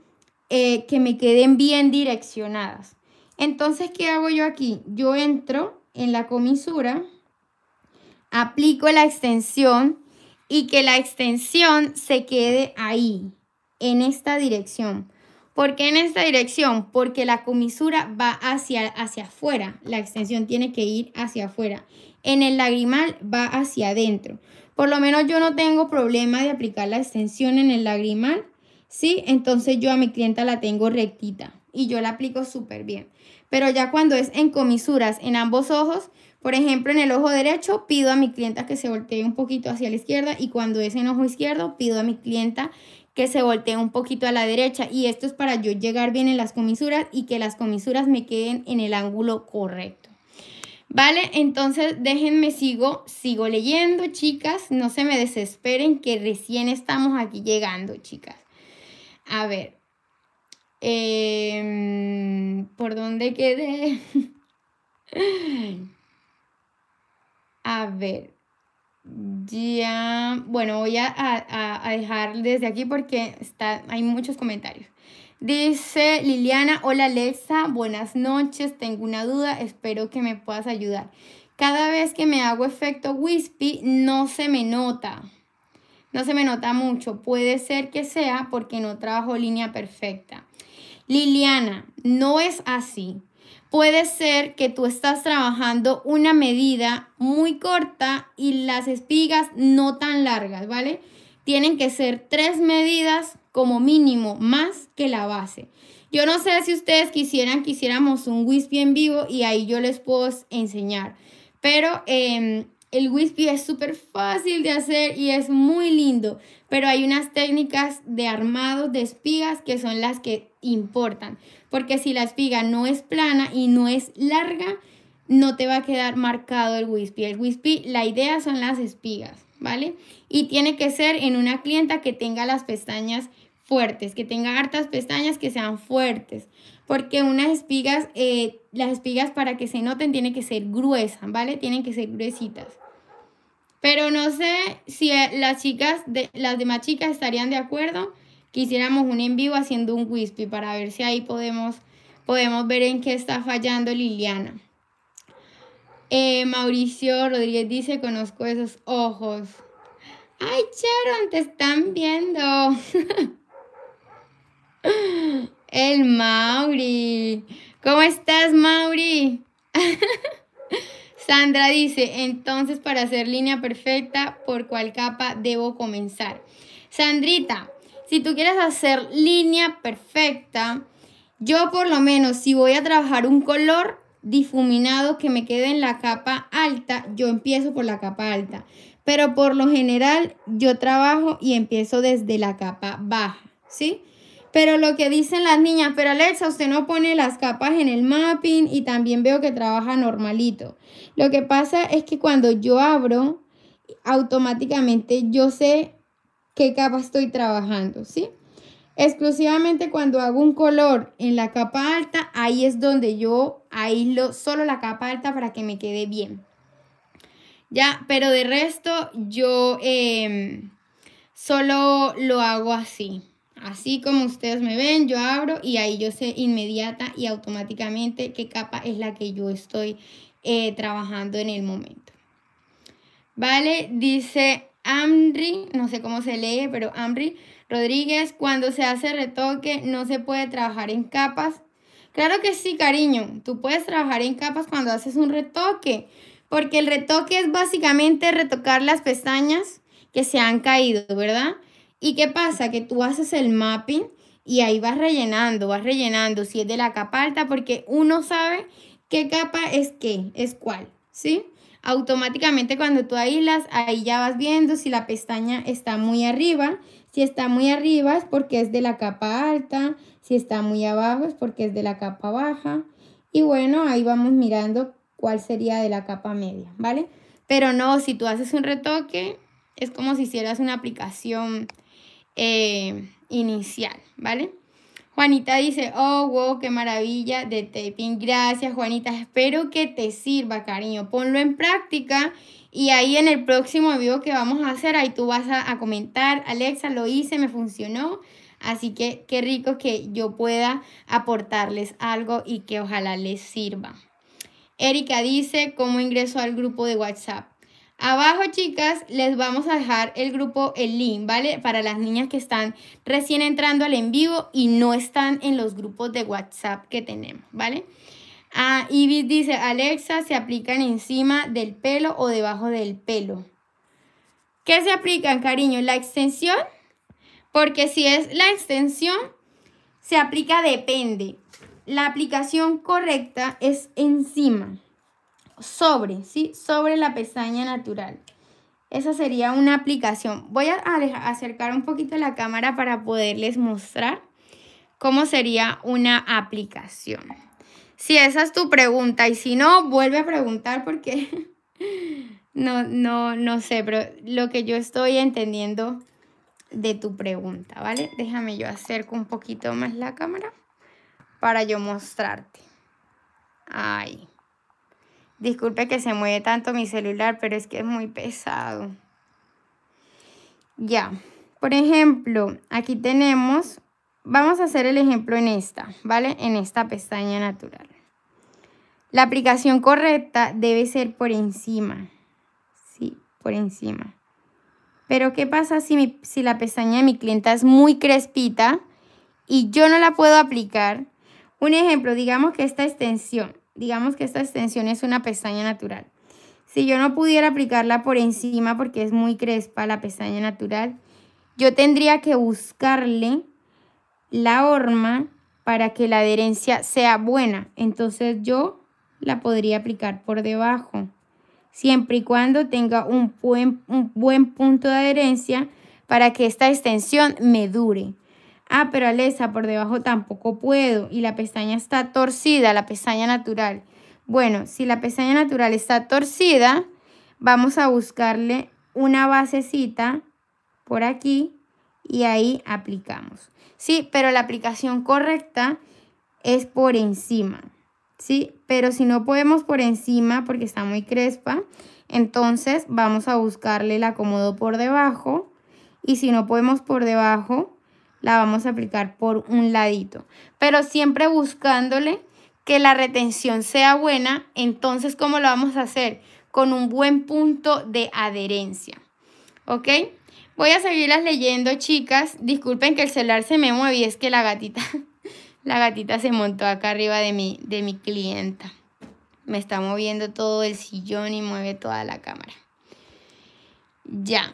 eh, que me queden bien direccionadas. Entonces, ¿qué hago yo aquí? Yo entro en la comisura, aplico la extensión y que la extensión se quede ahí en esta dirección. ¿Por qué en esta dirección? Porque la comisura va hacia, hacia afuera, la extensión tiene que ir hacia afuera. En el lagrimal va hacia adentro. Por lo menos yo no tengo problema de aplicar la extensión en el lagrimal, ¿sí? Entonces yo a mi clienta la tengo rectita y yo la aplico súper bien. Pero ya cuando es en comisuras en ambos ojos, por ejemplo, en el ojo derecho pido a mi clienta que se voltee un poquito hacia la izquierda y cuando es en ojo izquierdo pido a mi clienta que se voltee un poquito a la derecha y esto es para yo llegar bien en las comisuras y que las comisuras me queden en el ángulo correcto. Vale, entonces déjenme sigo, sigo leyendo, chicas, no se me desesperen que recién estamos aquí llegando, chicas. A ver, em, ¿por dónde quedé? A ver, ya, bueno, voy a, dejar desde aquí porque está, hay muchos comentarios. Dice Liliana, hola Alexa, buenas noches, tengo una duda, espero que me puedas ayudar. Cada vez que me hago efecto wispy no se me nota, no se me nota mucho, puede ser que sea porque no trabajo línea perfecta. Liliana, no es así puede ser que tú estás trabajando una medida muy corta y las espigas no tan largas, ¿vale? Tienen que ser tres medidas como mínimo más que la base. Yo no sé si ustedes quisieran que hiciéramos un wispy en vivo y ahí yo les puedo enseñar. Pero em, el wispy es súper fácil de hacer y es muy lindo. Pero hay unas técnicas de armado de espigas que son las que importan. Porque si la espiga no es plana y no es larga, no te va a quedar marcado el wispy. El wispy, la idea son las espigas, ¿vale? Y tiene que ser en una clienta que tenga las pestañas fuertes, que tenga hartas pestañas que sean fuertes, porque unas espigas, eh, las espigas para que se noten tienen que ser gruesas, ¿vale? Tienen que ser gruesitas. Pero no sé si eh, las chicas, de, las demás chicas estarían de acuerdo quisiéramos hiciéramos un en vivo haciendo un Wispy para ver si ahí podemos, podemos ver en qué está fallando Liliana. Eh, Mauricio Rodríguez dice, conozco esos ojos. Ay, Sharon, te están viendo. El Mauri. ¿Cómo estás, Mauri? Sandra dice, entonces para hacer línea perfecta, ¿por cuál capa debo comenzar? Sandrita, si tú quieres hacer línea perfecta, yo por lo menos si voy a trabajar un color difuminado que me quede en la capa alta, yo empiezo por la capa alta. Pero por lo general yo trabajo y empiezo desde la capa baja, ¿sí? Pero lo que dicen las niñas, pero Alexa, usted no pone las capas en el mapping y también veo que trabaja normalito. Lo que pasa es que cuando yo abro, automáticamente yo sé qué capa estoy trabajando, ¿sí? Exclusivamente cuando hago un color en la capa alta, ahí es donde yo aíslo solo la capa alta para que me quede bien. Ya, pero de resto yo em, solo lo hago así. Así como ustedes me ven, yo abro y ahí yo sé inmediata y automáticamente qué capa es la que yo estoy eh, trabajando en el momento. Vale, dice Amri, no sé cómo se lee, pero Amri Rodríguez, cuando se hace retoque no se puede trabajar en capas. Claro que sí, cariño, tú puedes trabajar en capas cuando haces un retoque, porque el retoque es básicamente retocar las pestañas que se han caído, ¿verdad? ¿Y qué pasa? Que tú haces el mapping y ahí vas rellenando, vas rellenando si es de la capa alta, porque uno sabe qué capa es qué, es cuál, ¿sí? automáticamente cuando tú las, ahí ya vas viendo si la pestaña está muy arriba. Si está muy arriba es porque es de la capa alta, si está muy abajo es porque es de la capa baja. Y bueno, ahí vamos mirando cuál sería de la capa media, ¿vale? Pero no, si tú haces un retoque, es como si hicieras una aplicación eh, inicial, ¿vale? Juanita dice, oh, wow, qué maravilla de taping. Gracias, Juanita. Espero que te sirva, cariño. Ponlo en práctica y ahí en el próximo video que vamos a hacer, ahí tú vas a, comentar, Alexa, lo hice, me funcionó. Así que qué rico que yo pueda aportarles algo y que ojalá les sirva. Erika dice, ¿cómo ingreso al grupo de WhatsApp? Abajo, chicas, les vamos a dejar el grupo, el link, ¿vale? Para las niñas que están recién entrando al en vivo y no están en los grupos de WhatsApp que tenemos, ¿vale? Ah, dice, Alexa, se aplican encima del pelo o debajo del pelo. ¿Qué se aplican, cariño? ¿La extensión? Porque si es la extensión, se aplica depende. La aplicación correcta es encima sobre, ¿sí? Sobre la pestaña natural. Esa sería una aplicación. Voy a acercar un poquito la cámara para poderles mostrar cómo sería una aplicación. Si esa es tu pregunta y si no, vuelve a preguntar porque no, no, no sé, pero lo que yo estoy entendiendo de tu pregunta, ¿vale? Déjame yo acerco un poquito más la cámara para yo mostrarte. Ahí. Disculpe que se mueve tanto mi celular, pero es que es muy pesado. Ya, por ejemplo, aquí tenemos, vamos a hacer el ejemplo en esta, ¿vale? En esta pestaña natural. La aplicación correcta debe ser por encima, sí, por encima. Pero ¿qué pasa si, si la pestaña de mi clienta es muy crespita y yo no la puedo aplicar? Un ejemplo, digamos que esta extensión Digamos que esta extensión es una pestaña natural. Si yo no pudiera aplicarla por encima porque es muy crespa la pestaña natural, yo tendría que buscarle la horma para que la adherencia sea buena. Entonces yo la podría aplicar por debajo, siempre y cuando tenga un buen, un buen punto de adherencia para que esta extensión me dure. Ah, pero Alexa, por debajo tampoco puedo y la pestaña está torcida, la pestaña natural. Bueno, si la pestaña natural está torcida, vamos a buscarle una basecita por aquí y ahí aplicamos. Sí, pero la aplicación correcta es por encima. Sí, pero si no podemos por encima porque está muy crespa, entonces vamos a buscarle el acomodo por debajo. Y si no podemos por debajo, la vamos a aplicar por un ladito, pero siempre buscándole que la retención sea buena, entonces ¿cómo lo vamos a hacer? Con un buen punto de adherencia, ¿ok? Voy a seguirlas leyendo, chicas. Disculpen que el celular se me mueve y es que la gatita, la gatita se montó acá arriba de mi, de mi clienta. Me está moviendo todo el sillón y mueve toda la cámara. Ya.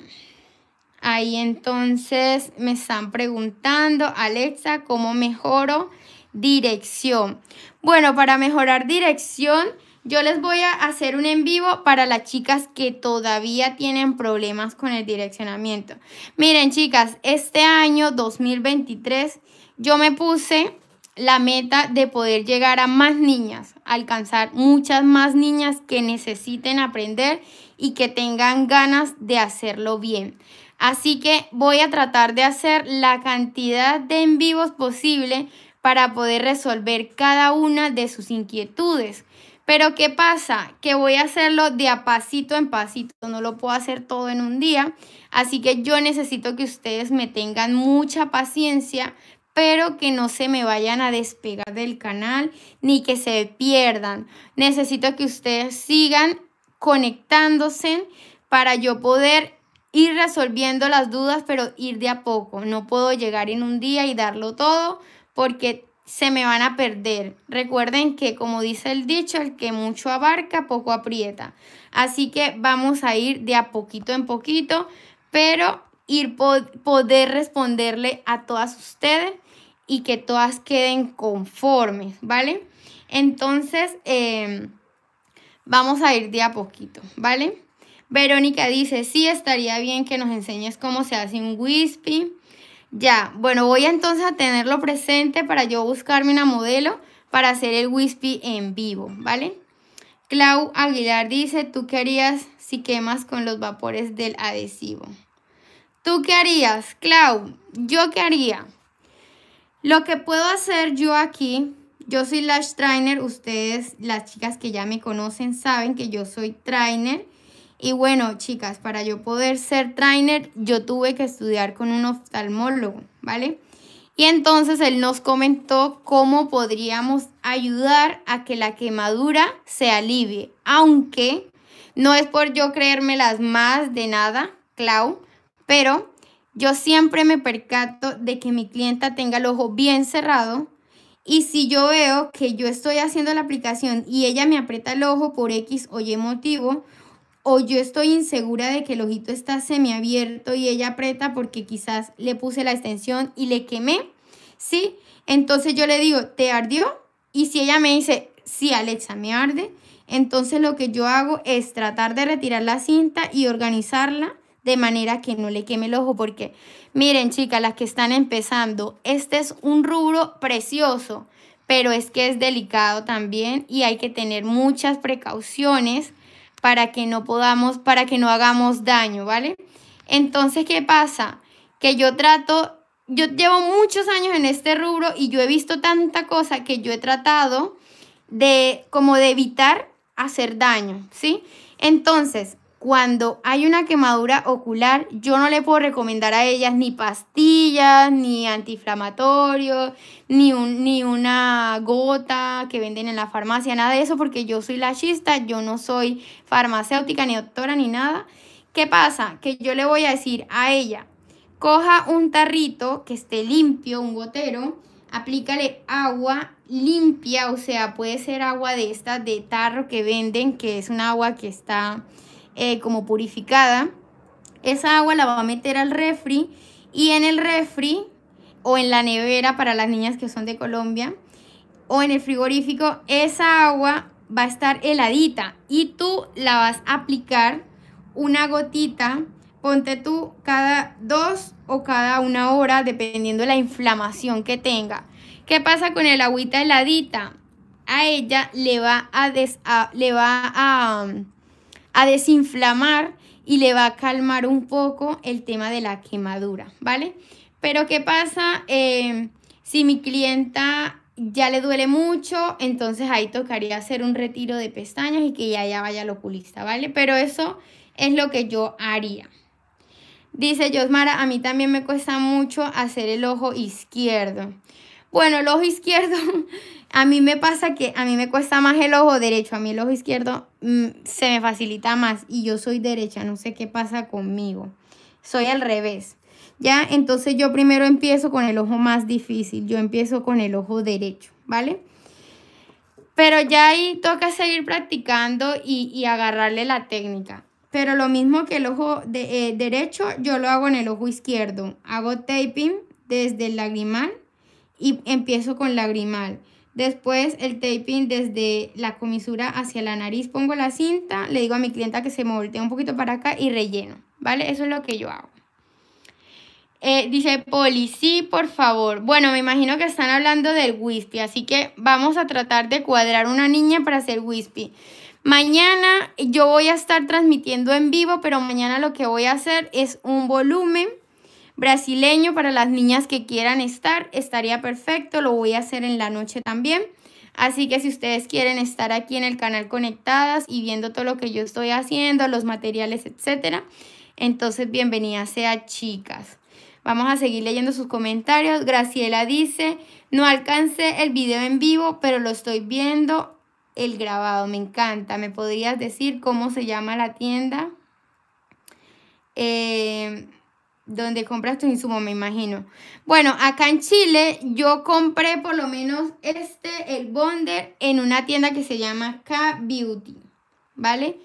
Ahí entonces me están preguntando, Alexa, ¿cómo mejoro dirección? Bueno, para mejorar dirección, yo les voy a hacer un en vivo para las chicas que todavía tienen problemas con el direccionamiento. Miren, chicas, este año 2023 yo me puse la meta de poder llegar a más niñas, alcanzar muchas más niñas que necesiten aprender y que tengan ganas de hacerlo bien. Así que voy a tratar de hacer la cantidad de en vivos posible para poder resolver cada una de sus inquietudes. Pero ¿qué pasa? Que voy a hacerlo de a pasito en pasito, no lo puedo hacer todo en un día, así que yo necesito que ustedes me tengan mucha paciencia, pero que no se me vayan a despegar del canal ni que se pierdan. Necesito que ustedes sigan conectándose para yo poder ir resolviendo las dudas, pero ir de a poco. No puedo llegar en un día y darlo todo porque se me van a perder. Recuerden que, como dice el dicho, el que mucho abarca, poco aprieta. Así que vamos a ir de a poquito en poquito, pero ir poder responderle a todas ustedes y que todas queden conformes, ¿vale? Entonces, em, vamos a ir de a poquito, ¿vale? Verónica dice, sí, estaría bien que nos enseñes cómo se hace un wispy. Ya, bueno, voy entonces a tenerlo presente para yo buscarme una modelo para hacer el wispy en vivo, ¿vale? Clau Aguilar dice, ¿tú qué harías si quemas con los vapores del adhesivo? ¿Tú qué harías, Clau? ¿Yo qué haría? Lo que puedo hacer yo aquí, yo soy lash trainer, ustedes, las chicas que ya me conocen, saben que yo soy trainer y bueno, chicas, para yo poder ser trainer, yo tuve que estudiar con un oftalmólogo, ¿vale? Y entonces él nos comentó cómo podríamos ayudar a que la quemadura se alivie, aunque no es por yo creérmelas más de nada, Clau, pero yo siempre me percato de que mi clienta tenga el ojo bien cerrado y si yo veo que yo estoy haciendo la aplicación y ella me aprieta el ojo por X o Y motivo, o yo estoy insegura de que el ojito está semiabierto y ella aprieta porque quizás le puse la extensión y le quemé, ¿sí? Entonces yo le digo, ¿te ardió? Y si ella me dice, sí, Alexa, me arde, entonces lo que yo hago es tratar de retirar la cinta y organizarla de manera que no le queme el ojo, porque miren chicas, las que están empezando, este es un rubro precioso, pero es que es delicado también y hay que tener muchas precauciones para que no podamos, para que no hagamos daño, ¿vale? Entonces, ¿qué pasa? Que yo trato, yo llevo muchos años en este rubro y yo he visto tanta cosa que yo he tratado de como de evitar hacer daño, ¿sí? Entonces, cuando hay una quemadura ocular, yo no le puedo recomendar a ellas ni pastillas, ni antiinflamatorios, ni, ni una gota que venden en la farmacia, nada de eso, porque yo soy chista, yo no soy farmacéutica, ni doctora, ni nada. ¿Qué pasa? Que yo le voy a decir a ella, coja un tarrito que esté limpio, un gotero, aplícale agua limpia, o sea, puede ser agua de esta, de tarro que venden, que es un agua que está eh, como purificada. Esa agua la va a meter al refri y en el refri o en la nevera para las niñas que son de Colombia o en el frigorífico, esa agua va a estar heladita y tú la vas a aplicar una gotita, ponte tú cada dos o cada una hora, dependiendo de la inflamación que tenga. ¿Qué pasa con el agüita heladita? A ella le va a, des le va a a desinflamar y le va a calmar un poco el tema de la quemadura, ¿vale? Pero ¿qué pasa em, si mi clienta ya le duele mucho? Entonces ahí tocaría hacer un retiro de pestañas y que ya, ya vaya al oculista, ¿vale? Pero eso es lo que yo haría. Dice Josmara, a mí también me cuesta mucho hacer el ojo izquierdo. Bueno, el ojo izquierdo A mí me pasa que a mí me cuesta más el ojo derecho, a mí el ojo izquierdo mm, se me facilita más y yo soy derecha, no sé qué pasa conmigo. Soy al revés. Ya, entonces yo primero empiezo con el ojo más difícil, yo empiezo con el ojo derecho, ¿vale? Pero ya ahí toca seguir practicando y, agarrarle la técnica. Pero lo mismo que el ojo de, eh, derecho, yo lo hago en el ojo izquierdo. Hago taping desde el lagrimal y empiezo con lagrimal Después el taping desde la comisura hacia la nariz, pongo la cinta, le digo a mi clienta que se voltee un poquito para acá y relleno, ¿vale? Eso es lo que yo hago. Eh, dice Poli, sí, por favor. Bueno, me imagino que están hablando del wispy, así que vamos a tratar de cuadrar una niña para hacer wispy. Mañana yo voy a estar transmitiendo en vivo, pero mañana lo que voy a hacer es un volumen brasileño para las niñas que quieran estar, estaría perfecto, lo voy a hacer en la noche también. Así que si ustedes quieren estar aquí en el canal conectadas y viendo todo lo que yo estoy haciendo, los materiales, etcétera, entonces bienvenidas sea chicas. Vamos a seguir leyendo sus comentarios. Graciela dice, no alcancé el video en vivo, pero lo estoy viendo el grabado. Me encanta. ¿Me podrías decir cómo se llama la tienda? Eh, donde compras tus insumos, me imagino. Bueno, acá en Chile yo compré por lo menos este, el Bonder, en una tienda que se llama K-Beauty, ¿vale?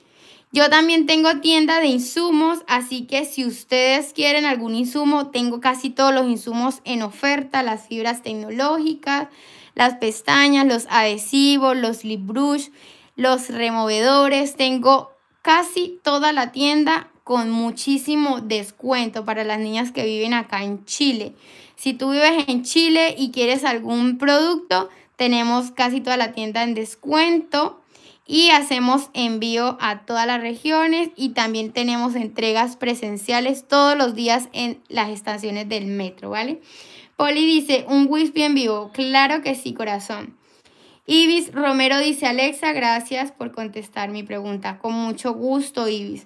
Yo también tengo tienda de insumos, así que si ustedes quieren algún insumo, tengo casi todos los insumos en oferta, las fibras tecnológicas, las pestañas, los adhesivos, los lip brush, los removedores, tengo casi toda la tienda con muchísimo descuento para las niñas que viven acá en Chile. Si tú vives en Chile y quieres algún producto, tenemos casi toda la tienda en descuento y hacemos envío a todas las regiones y también tenemos entregas presenciales todos los días en las estaciones del metro, ¿vale? Poli dice, un wish en vivo. Claro que sí, corazón. Ibis Romero dice, Alexa, gracias por contestar mi pregunta. Con mucho gusto, Ibis.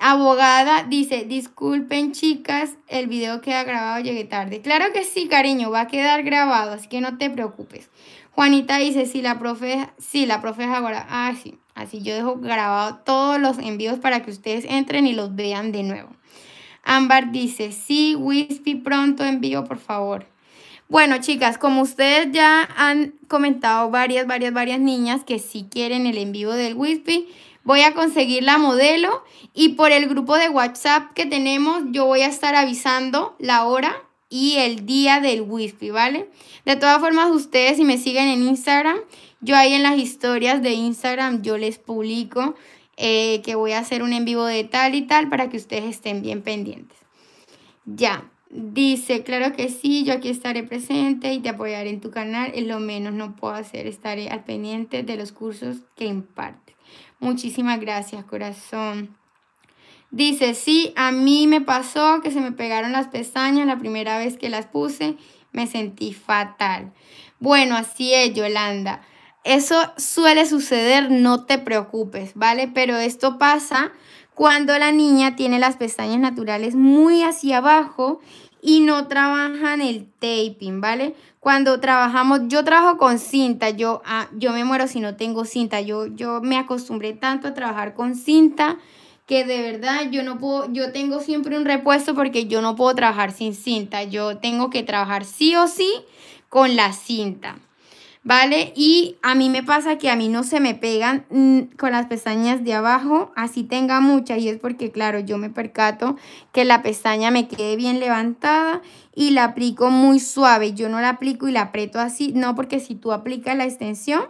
Abogada dice, disculpen chicas, el video queda grabado, llegué tarde. Claro que sí, cariño, va a quedar grabado, así que no te preocupes. Juanita dice, sí, la profe, sí, la profe ahora. Ah, sí, así yo dejo grabado todos los envíos para que ustedes entren y los vean de nuevo. Ámbar dice, sí, Wispy, pronto envío, por favor. Bueno, chicas, como ustedes ya han comentado varias, varias, varias niñas que sí quieren el en vivo del Wispy, voy a conseguir la modelo y por el grupo de WhatsApp que tenemos yo voy a estar avisando la hora y el día del Wispy, ¿vale? De todas formas, ustedes si me siguen en Instagram, yo ahí en las historias de Instagram yo les publico eh, que voy a hacer un en vivo de tal y tal para que ustedes estén bien pendientes. Ya, Dice, claro que sí, yo aquí estaré presente y te apoyaré en tu canal. Es lo menos no puedo hacer, estaré al pendiente de los cursos que imparte. Muchísimas gracias, corazón. Dice, sí, a mí me pasó que se me pegaron las pestañas la primera vez que las puse, me sentí fatal. Bueno, así es, Yolanda. Eso suele suceder, no te preocupes, ¿vale? Pero esto pasa cuando la niña tiene las pestañas naturales muy hacia abajo y no trabajan el taping, ¿vale? Cuando trabajamos, yo trabajo con cinta, yo, ah, yo me muero si no tengo cinta, yo, yo me acostumbré tanto a trabajar con cinta que de verdad yo no puedo, yo tengo siempre un repuesto porque yo no puedo trabajar sin cinta, yo tengo que trabajar sí o sí con la cinta. ¿vale? Y a mí me pasa que a mí no se me pegan mm, con las pestañas de abajo, así tenga muchas, y es porque, claro, yo me percato que la pestaña me quede bien levantada y la aplico muy suave. Yo no la aplico y la aprieto así, no, porque si tú aplicas la extensión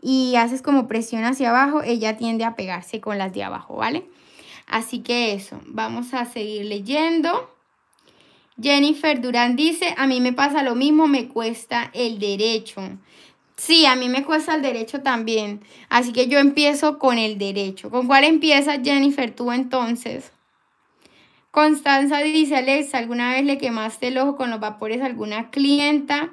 y haces como presión hacia abajo, ella tiende a pegarse con las de abajo, ¿vale? Así que eso, vamos a seguir leyendo. Jennifer Durán dice, a mí me pasa lo mismo, me cuesta el derecho. Sí, a mí me cuesta el derecho también. Así que yo empiezo con el derecho. ¿Con cuál empieza Jennifer tú entonces? Constanza dice, Alexa, ¿alguna vez le quemaste el ojo con los vapores a alguna clienta?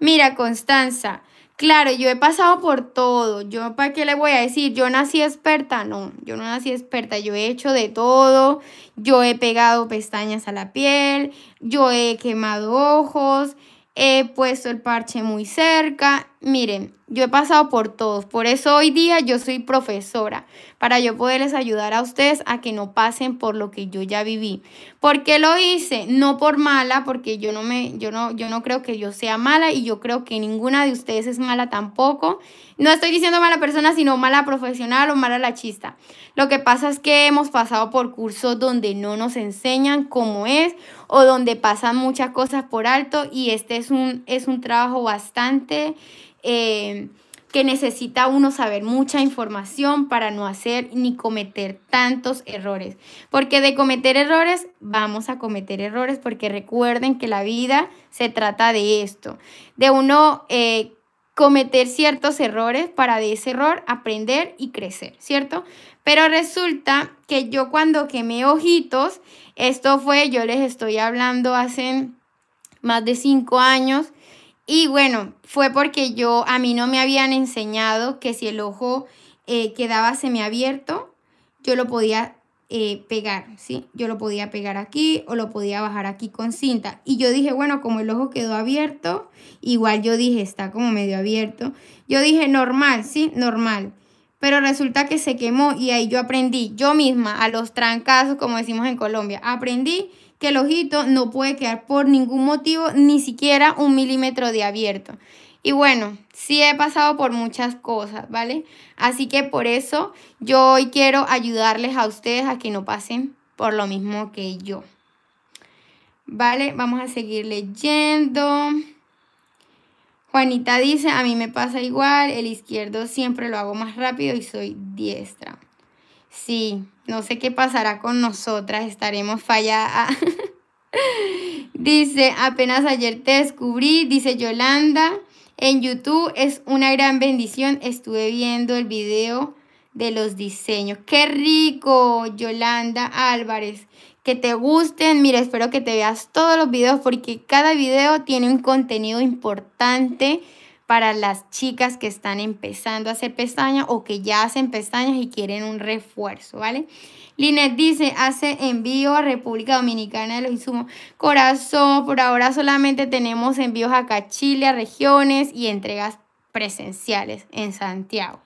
Mira, Constanza, Claro, yo he pasado por todo. Yo, ¿para qué le voy a decir? Yo nací experta. No, yo no nací experta. Yo he hecho de todo. Yo he pegado pestañas a la piel. Yo he quemado ojos. He puesto el parche muy cerca miren, yo he pasado por todos, por eso hoy día yo soy profesora, para yo poderles ayudar a ustedes a que no pasen por lo que yo ya viví. ¿Por qué lo hice? No por mala, porque yo no me yo no yo no creo que yo sea mala y yo creo que ninguna de ustedes es mala tampoco. No estoy diciendo mala persona, sino mala profesional o mala la chista. Lo que pasa es que hemos pasado por cursos donde no nos enseñan cómo es o donde pasan muchas cosas por alto y este es un es un trabajo bastante eh, que necesita uno saber mucha información para no hacer ni cometer tantos errores. Porque de cometer errores vamos a cometer errores porque recuerden que la vida se trata de esto, de uno eh, cometer ciertos errores para de ese error aprender y crecer, ¿cierto? Pero resulta que yo cuando quemé ojitos, esto fue, yo les estoy hablando hace más de cinco años, y bueno, fue porque yo, a mí no me habían enseñado que si el ojo eh, quedaba semiabierto, yo lo podía eh, pegar, ¿sí? Yo lo podía pegar aquí o lo podía bajar aquí con cinta. Y yo dije, bueno, como el ojo quedó abierto, igual yo dije, está como medio abierto. Yo dije, normal, ¿sí? Normal. Pero resulta que se quemó y ahí yo aprendí, yo misma, a los trancazos, como decimos en Colombia, aprendí que el ojito no puede quedar por ningún motivo ni siquiera un milímetro de abierto. Y bueno, sí he pasado por muchas cosas, ¿vale? Así que por eso yo hoy quiero ayudarles a ustedes a que no pasen por lo mismo que yo. ¿Vale? Vamos a seguir leyendo. Juanita dice, a mí me pasa igual, el izquierdo siempre lo hago más rápido y soy diestra. Sí, no sé qué pasará con nosotras, estaremos falladas. dice, apenas ayer te descubrí, dice Yolanda, en YouTube es una gran bendición, estuve viendo el video de los diseños. ¡Qué rico, Yolanda Álvarez! Que te gusten, mira, espero que te veas todos los videos porque cada video tiene un contenido importante para las chicas que están empezando a hacer pestañas o que ya hacen pestañas y quieren un refuerzo, ¿vale? Linet dice, hace envío a República Dominicana de los insumos. Corazón, por ahora solamente tenemos envíos acá a Chile, a regiones y entregas presenciales en Santiago.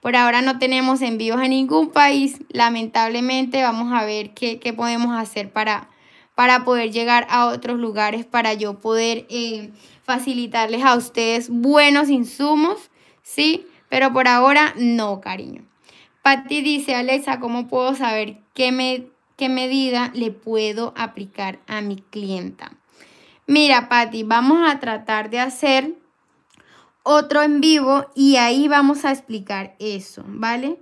Por ahora no tenemos envíos a ningún país. Lamentablemente vamos a ver qué, podemos hacer para, para poder llegar a otros lugares, para yo poder... Eh, facilitarles a ustedes buenos insumos, ¿sí? Pero por ahora no, cariño. Patti dice, Alexa, ¿cómo puedo saber qué, qué medida le puedo aplicar a mi clienta? Mira, Patti, vamos a tratar de hacer otro en vivo y ahí vamos a explicar eso, ¿vale?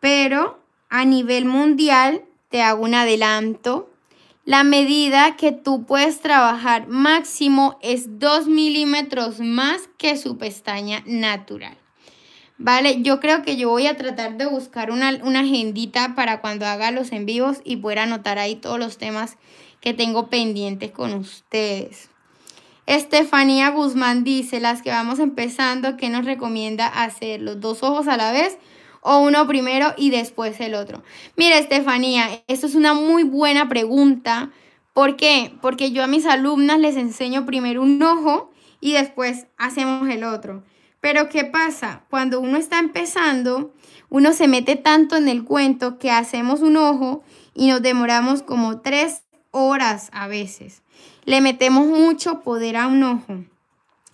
Pero a nivel mundial, te hago un adelanto, la medida que tú puedes trabajar máximo es 2 milímetros más que su pestaña natural. ¿Vale? Yo creo que yo voy a tratar de buscar una, una agendita para cuando haga los en vivos y poder anotar ahí todos los temas que tengo pendientes con ustedes. Estefanía Guzmán dice, las que vamos empezando, ¿qué nos recomienda hacer? ¿Los dos ojos a la vez o uno primero y después el otro? Mira, Estefanía, esto es una muy buena pregunta. ¿Por qué? Porque yo a mis alumnas les enseño primero un ojo y después hacemos el otro. Pero ¿qué pasa? Cuando uno está empezando, uno se mete tanto en el cuento que hacemos un ojo y nos demoramos como tres horas a veces. Le metemos mucho poder a un ojo.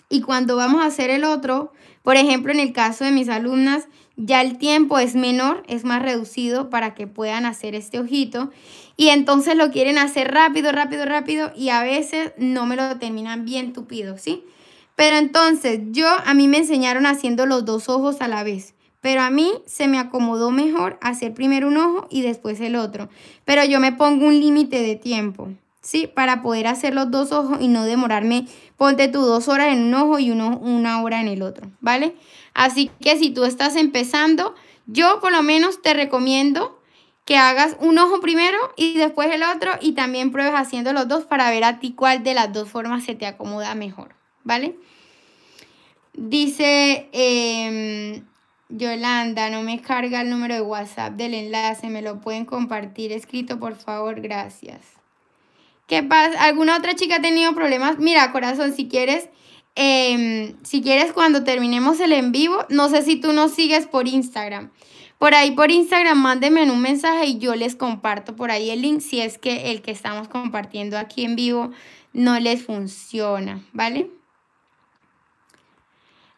Y cuando vamos a hacer el otro, por ejemplo, en el caso de mis alumnas, ya el tiempo es menor, es más reducido para que puedan hacer este ojito. Y entonces lo quieren hacer rápido, rápido, rápido y a veces no me lo terminan bien tupido, ¿sí? Pero entonces yo a mí me enseñaron haciendo los dos ojos a la vez. Pero a mí se me acomodó mejor hacer primero un ojo y después el otro. Pero yo me pongo un límite de tiempo, ¿sí? Para poder hacer los dos ojos y no demorarme, ponte tú dos horas en un ojo y una hora en el otro, ¿vale? Así que si tú estás empezando, yo por lo menos te recomiendo que hagas un ojo primero y después el otro y también pruebes haciendo los dos para ver a ti cuál de las dos formas se te acomoda mejor, ¿vale? Dice em, Yolanda, no me carga el número de WhatsApp del enlace, me lo pueden compartir escrito, por favor, gracias. ¿Qué pasa? ¿Alguna otra chica ha tenido problemas? Mira, corazón, si quieres, Em, si quieres cuando terminemos el en vivo, no sé si tú nos sigues por Instagram. Por ahí por Instagram mándenme un mensaje y yo les comparto por ahí el link si es que el que estamos compartiendo aquí en vivo no les funciona, ¿vale?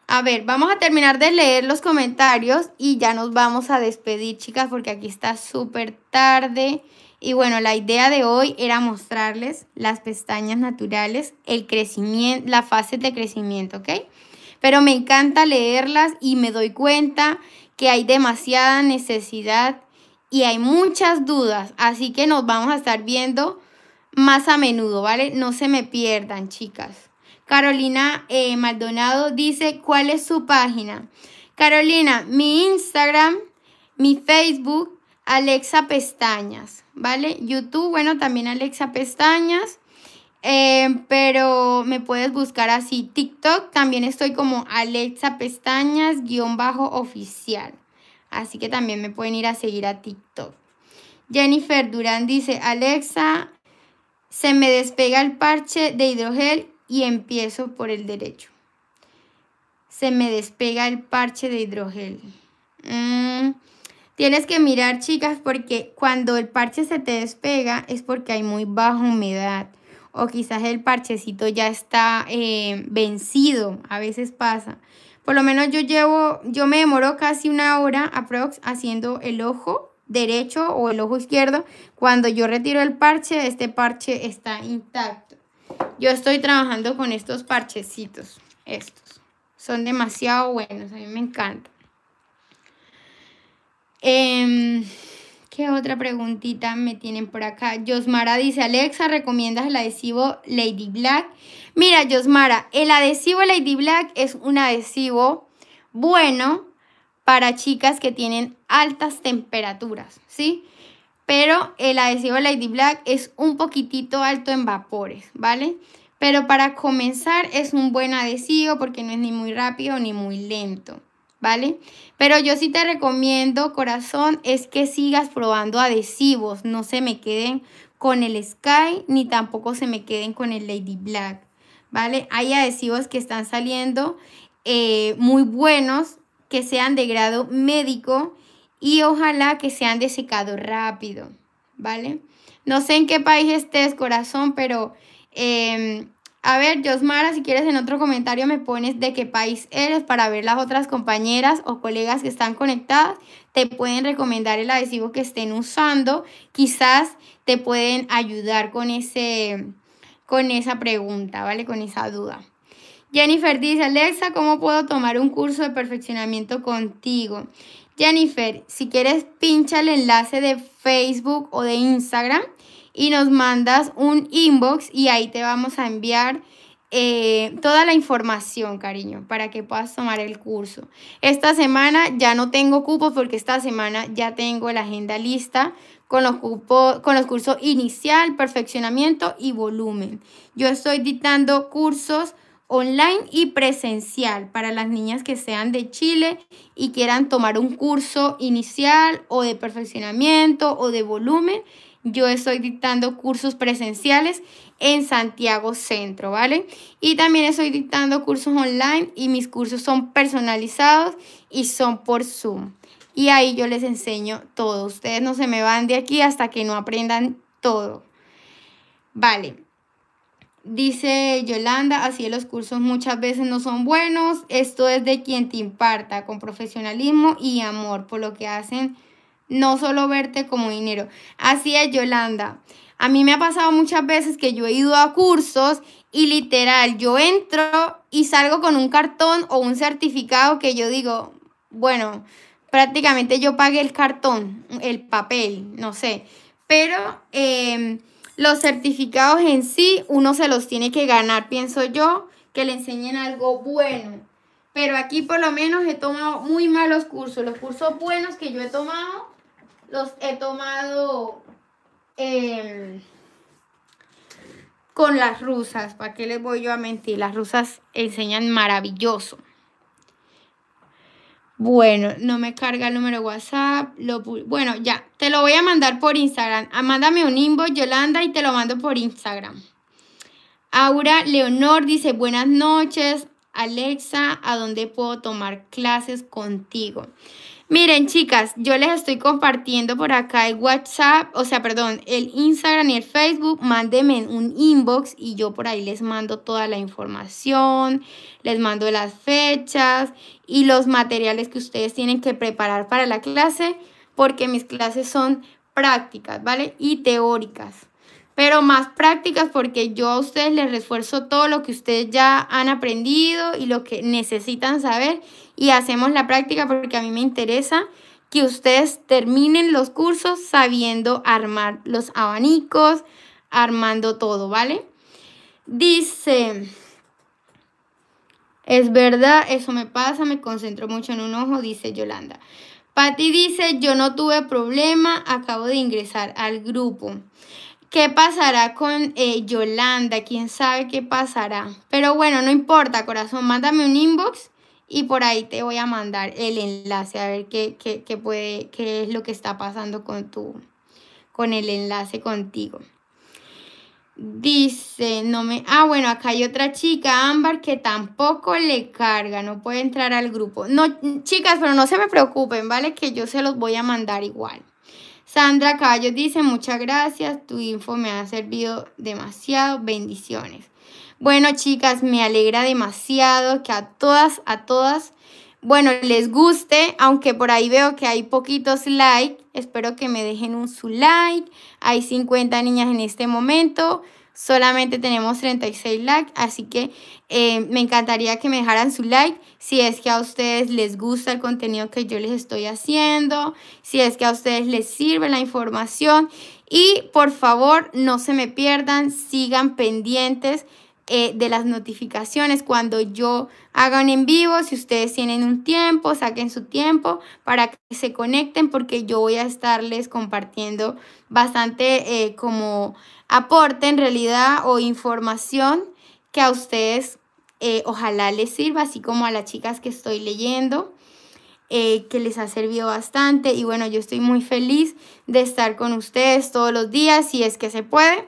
A ver, vamos a terminar de leer los comentarios y ya nos vamos a despedir, chicas, porque aquí está súper tarde. Y bueno, la idea de hoy era mostrarles las pestañas naturales, el crecimiento, la fase de crecimiento, ¿ok? Pero me encanta leerlas y me doy cuenta que hay demasiada necesidad y hay muchas dudas, así que nos vamos a estar viendo más a menudo, ¿vale? No se me pierdan, chicas. Carolina eh, Maldonado dice, ¿cuál es su página? Carolina, mi Instagram, mi Facebook Alexa Pestañas, ¿vale? YouTube, bueno, también Alexa Pestañas. Eh, pero me puedes buscar así. TikTok también estoy como Alexa Pestañas guión bajo oficial. Así que también me pueden ir a seguir a TikTok. Jennifer Durán dice, Alexa, se me despega el parche de hidrogel y empiezo por el derecho. Se me despega el parche de hidrogel. Mm, Tienes que mirar, chicas, porque cuando el parche se te despega es porque hay muy baja humedad o quizás el parchecito ya está eh, vencido, a veces pasa. Por lo menos yo llevo, yo me demoro casi una hora a aprox haciendo el ojo derecho o el ojo izquierdo. Cuando yo retiro el parche, este parche está intacto. Yo estoy trabajando con estos parchecitos, estos. Son demasiado buenos, a mí me encanta. Em, ¿Qué otra preguntita me tienen por acá? Yosmara dice, Alexa, ¿recomiendas el adhesivo Lady Black? Mira, Yosmara, el adhesivo Lady Black es un adhesivo bueno para chicas que tienen altas temperaturas, ¿sí? Pero el adhesivo Lady Black es un poquitito alto en vapores, ¿vale? Pero para comenzar es un buen adhesivo porque no es ni muy rápido ni muy lento. ¿vale? Pero yo sí te recomiendo, corazón, es que sigas probando adhesivos, no se me queden con el Sky ni tampoco se me queden con el Lady Black, ¿vale? Hay adhesivos que están saliendo eh, muy buenos, que sean de grado médico y ojalá que sean de secado rápido, ¿vale? No sé en qué país estés, corazón, pero em, a ver, Josmara, si quieres en otro comentario me pones de qué país eres para ver las otras compañeras o colegas que están conectadas. Te pueden recomendar el adhesivo que estén usando. Quizás te pueden ayudar con, ese, con esa pregunta, ¿vale? Con esa duda. Jennifer dice, Alexa, ¿cómo puedo tomar un curso de perfeccionamiento contigo? Jennifer, si quieres, pincha el enlace de Facebook o de Instagram y nos mandas un inbox y ahí te vamos a enviar eh, toda la información, cariño, para que puedas tomar el curso. Esta semana ya no tengo cupos porque esta semana ya tengo la agenda lista con los, cupos, con los cursos inicial, perfeccionamiento y volumen. Yo estoy dictando cursos online y presencial para las niñas que sean de Chile y quieran tomar un curso inicial o de perfeccionamiento o de volumen yo estoy dictando cursos presenciales en Santiago Centro, ¿vale? Y también estoy dictando cursos online y mis cursos son personalizados y son por Zoom. Y ahí yo les enseño todo. Ustedes no se me van de aquí hasta que no aprendan todo. Vale. Dice Yolanda, así los cursos muchas veces no son buenos. Esto es de quien te imparta con profesionalismo y amor por lo que hacen no solo verte como dinero. Así es, Yolanda. A mí me ha pasado muchas veces que yo he ido a cursos y literal, yo entro y salgo con un cartón o un certificado que yo digo, bueno, prácticamente yo pagué el cartón, el papel, no sé. Pero em, los certificados en sí, uno se los tiene que ganar, pienso yo, que le enseñen algo bueno. Pero aquí por lo menos he tomado muy malos cursos. Los cursos buenos que yo he tomado los he tomado em, con las rusas. ¿Para qué les voy yo a mentir? Las rusas enseñan maravilloso. Bueno, no me carga el número WhatsApp. Lo, bueno, ya, te lo voy a mandar por Instagram. Ah, mándame un inbox, Yolanda, y te lo mando por Instagram. Aura Leonor dice, buenas noches. Alexa, ¿a dónde puedo tomar clases contigo? Miren, chicas, yo les estoy compartiendo por acá el WhatsApp, o sea, perdón, el Instagram y el Facebook. Mándenme un inbox y yo por ahí les mando toda la información, les mando las fechas y los materiales que ustedes tienen que preparar para la clase, porque mis clases son prácticas, ¿vale? Y teóricas. Pero más prácticas porque yo a ustedes les refuerzo todo lo que ustedes ya han aprendido y lo que necesitan saber y hacemos la práctica porque a mí me interesa que ustedes terminen los cursos sabiendo armar los abanicos, armando todo, ¿vale? Dice, es verdad, eso me pasa, me concentro mucho en un ojo, dice Yolanda. Patti dice, yo no tuve problema, acabo de ingresar al grupo. ¿Qué pasará con eh, Yolanda? ¿Quién sabe qué pasará? Pero bueno, no importa, corazón, mándame un inbox y por ahí te voy a mandar el enlace a ver qué, puede, qué es lo que está pasando con, tu, con el enlace contigo. Dice, no me... Ah, bueno, acá hay otra chica, Ámbar, que tampoco le carga, no puede entrar al grupo. No, chicas, pero no se me preocupen, ¿vale? Que yo se los voy a mandar igual. Sandra Caballos dice, muchas gracias, tu info me ha servido demasiado, bendiciones. Bueno, chicas, me alegra demasiado que a todas, a todas, bueno, les guste, aunque por ahí veo que hay poquitos likes. Espero que me dejen un su like. Hay 50 niñas en este momento. Solamente tenemos 36 likes, así que eh, me encantaría que me dejaran su like si es que a ustedes les gusta el contenido que yo les estoy haciendo, si es que a ustedes les sirve la información y por favor no se me pierdan, sigan pendientes eh, de las notificaciones cuando yo haga en vivo. Si ustedes tienen un tiempo, saquen su tiempo para que se conecten porque yo voy a estarles compartiendo bastante eh, como aporte en realidad o información que a ustedes eh, ojalá les sirva, así como a las chicas que estoy leyendo. que les ha servido bastante y bueno, yo estoy muy feliz de estar con ustedes todos los días si es que se puede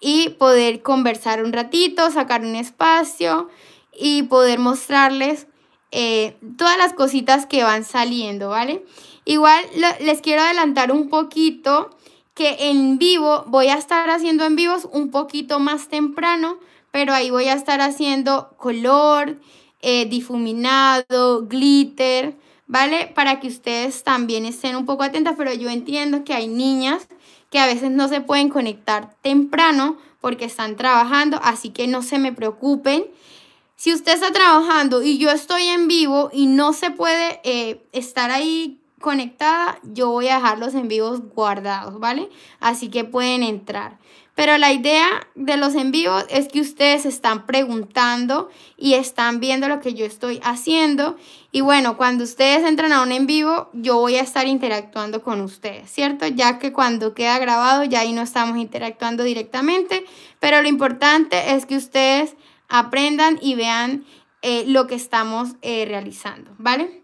y poder conversar un ratito, sacar un espacio y poder mostrarles eh, todas las cositas que van saliendo, ¿vale? Igual les quiero adelantar un poquito que en vivo voy a estar haciendo en vivos un poquito más temprano, pero ahí voy a estar haciendo color, eh, difuminado, glitter, ¿vale? Para que ustedes también estén un poco atentas, pero yo entiendo que hay niñas que a veces no se pueden conectar temprano porque están trabajando, así que no se me preocupen. Si usted está trabajando y yo estoy en vivo y no se puede eh, estar ahí conectada, yo voy a dejar los en vivos guardados, ¿vale? Así que pueden entrar. Pero la idea de los en vivos es que ustedes están preguntando y están viendo lo que yo estoy haciendo y bueno, cuando ustedes entran a un en vivo, yo voy a estar interactuando con ustedes, ¿cierto? Ya que cuando queda grabado, ya ahí no estamos interactuando directamente, pero lo importante es que ustedes aprendan y vean eh, lo que estamos eh, realizando, ¿vale?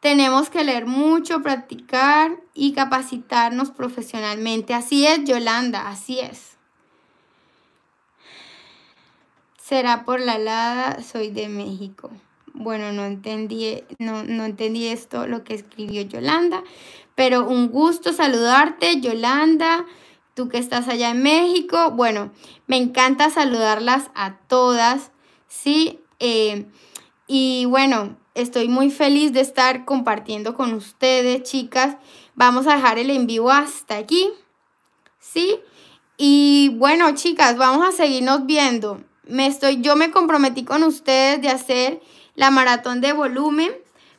Tenemos que leer mucho, practicar y capacitarnos profesionalmente. Así es, Yolanda, así es. Será por la Lada, soy de México. Bueno, no entendí, no, entendí esto, lo que escribió Yolanda, pero un gusto saludarte, Yolanda tú que estás allá en México. Bueno, me encanta saludarlas a todas, ¿sí? Eh, y bueno, estoy muy feliz de estar compartiendo con ustedes, chicas. Vamos a dejar el en vivo hasta aquí, ¿sí? Y bueno, chicas, vamos a seguirnos viendo. Me estoy, yo me comprometí con ustedes de hacer la maratón de volumen,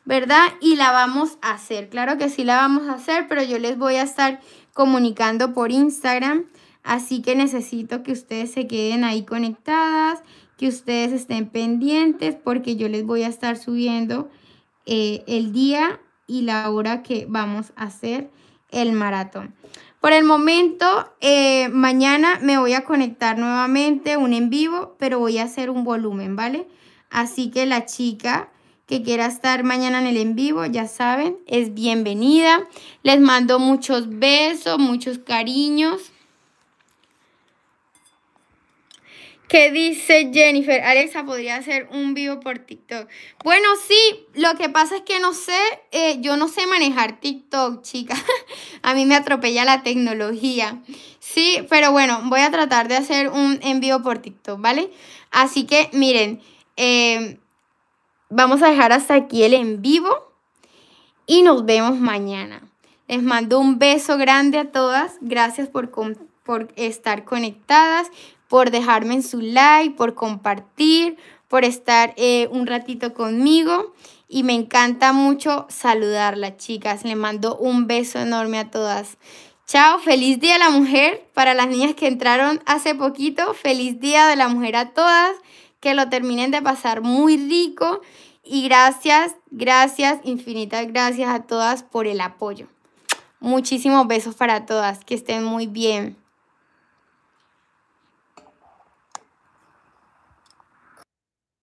¿verdad? Y la vamos a hacer. Claro que sí la vamos a hacer, pero yo les voy a estar comunicando por Instagram. Así que necesito que ustedes se queden ahí conectadas, que ustedes estén pendientes porque yo les voy a estar subiendo eh, el día y la hora que vamos a hacer el maratón. Por el momento, eh, mañana me voy a conectar nuevamente, un en vivo, pero voy a hacer un volumen, ¿vale? Así que la chica que quiera estar mañana en el en vivo, ya saben, es bienvenida. Les mando muchos besos, muchos cariños. ¿Qué dice Jennifer? Alexa, podría hacer un vivo por TikTok. Bueno, sí, lo que pasa es que no sé, eh, yo no sé manejar TikTok, chica. a mí me atropella la tecnología. Sí, pero bueno, voy a tratar de hacer un envío por TikTok, ¿vale? Así que miren, eh, vamos a dejar hasta aquí el en vivo y nos vemos mañana. Les mando un beso grande a todas. Gracias por, estar conectadas, por dejarme en su like, por compartir, por estar eh, un ratito conmigo. Y me encanta mucho saludarlas, chicas. Les mando un beso enorme a todas. Chao, feliz Día de la Mujer. Para las niñas que entraron hace poquito, feliz Día de la Mujer a todas que lo terminen de pasar muy rico y gracias, gracias, infinitas gracias a todas por el apoyo. Muchísimos besos para todas, que estén muy bien.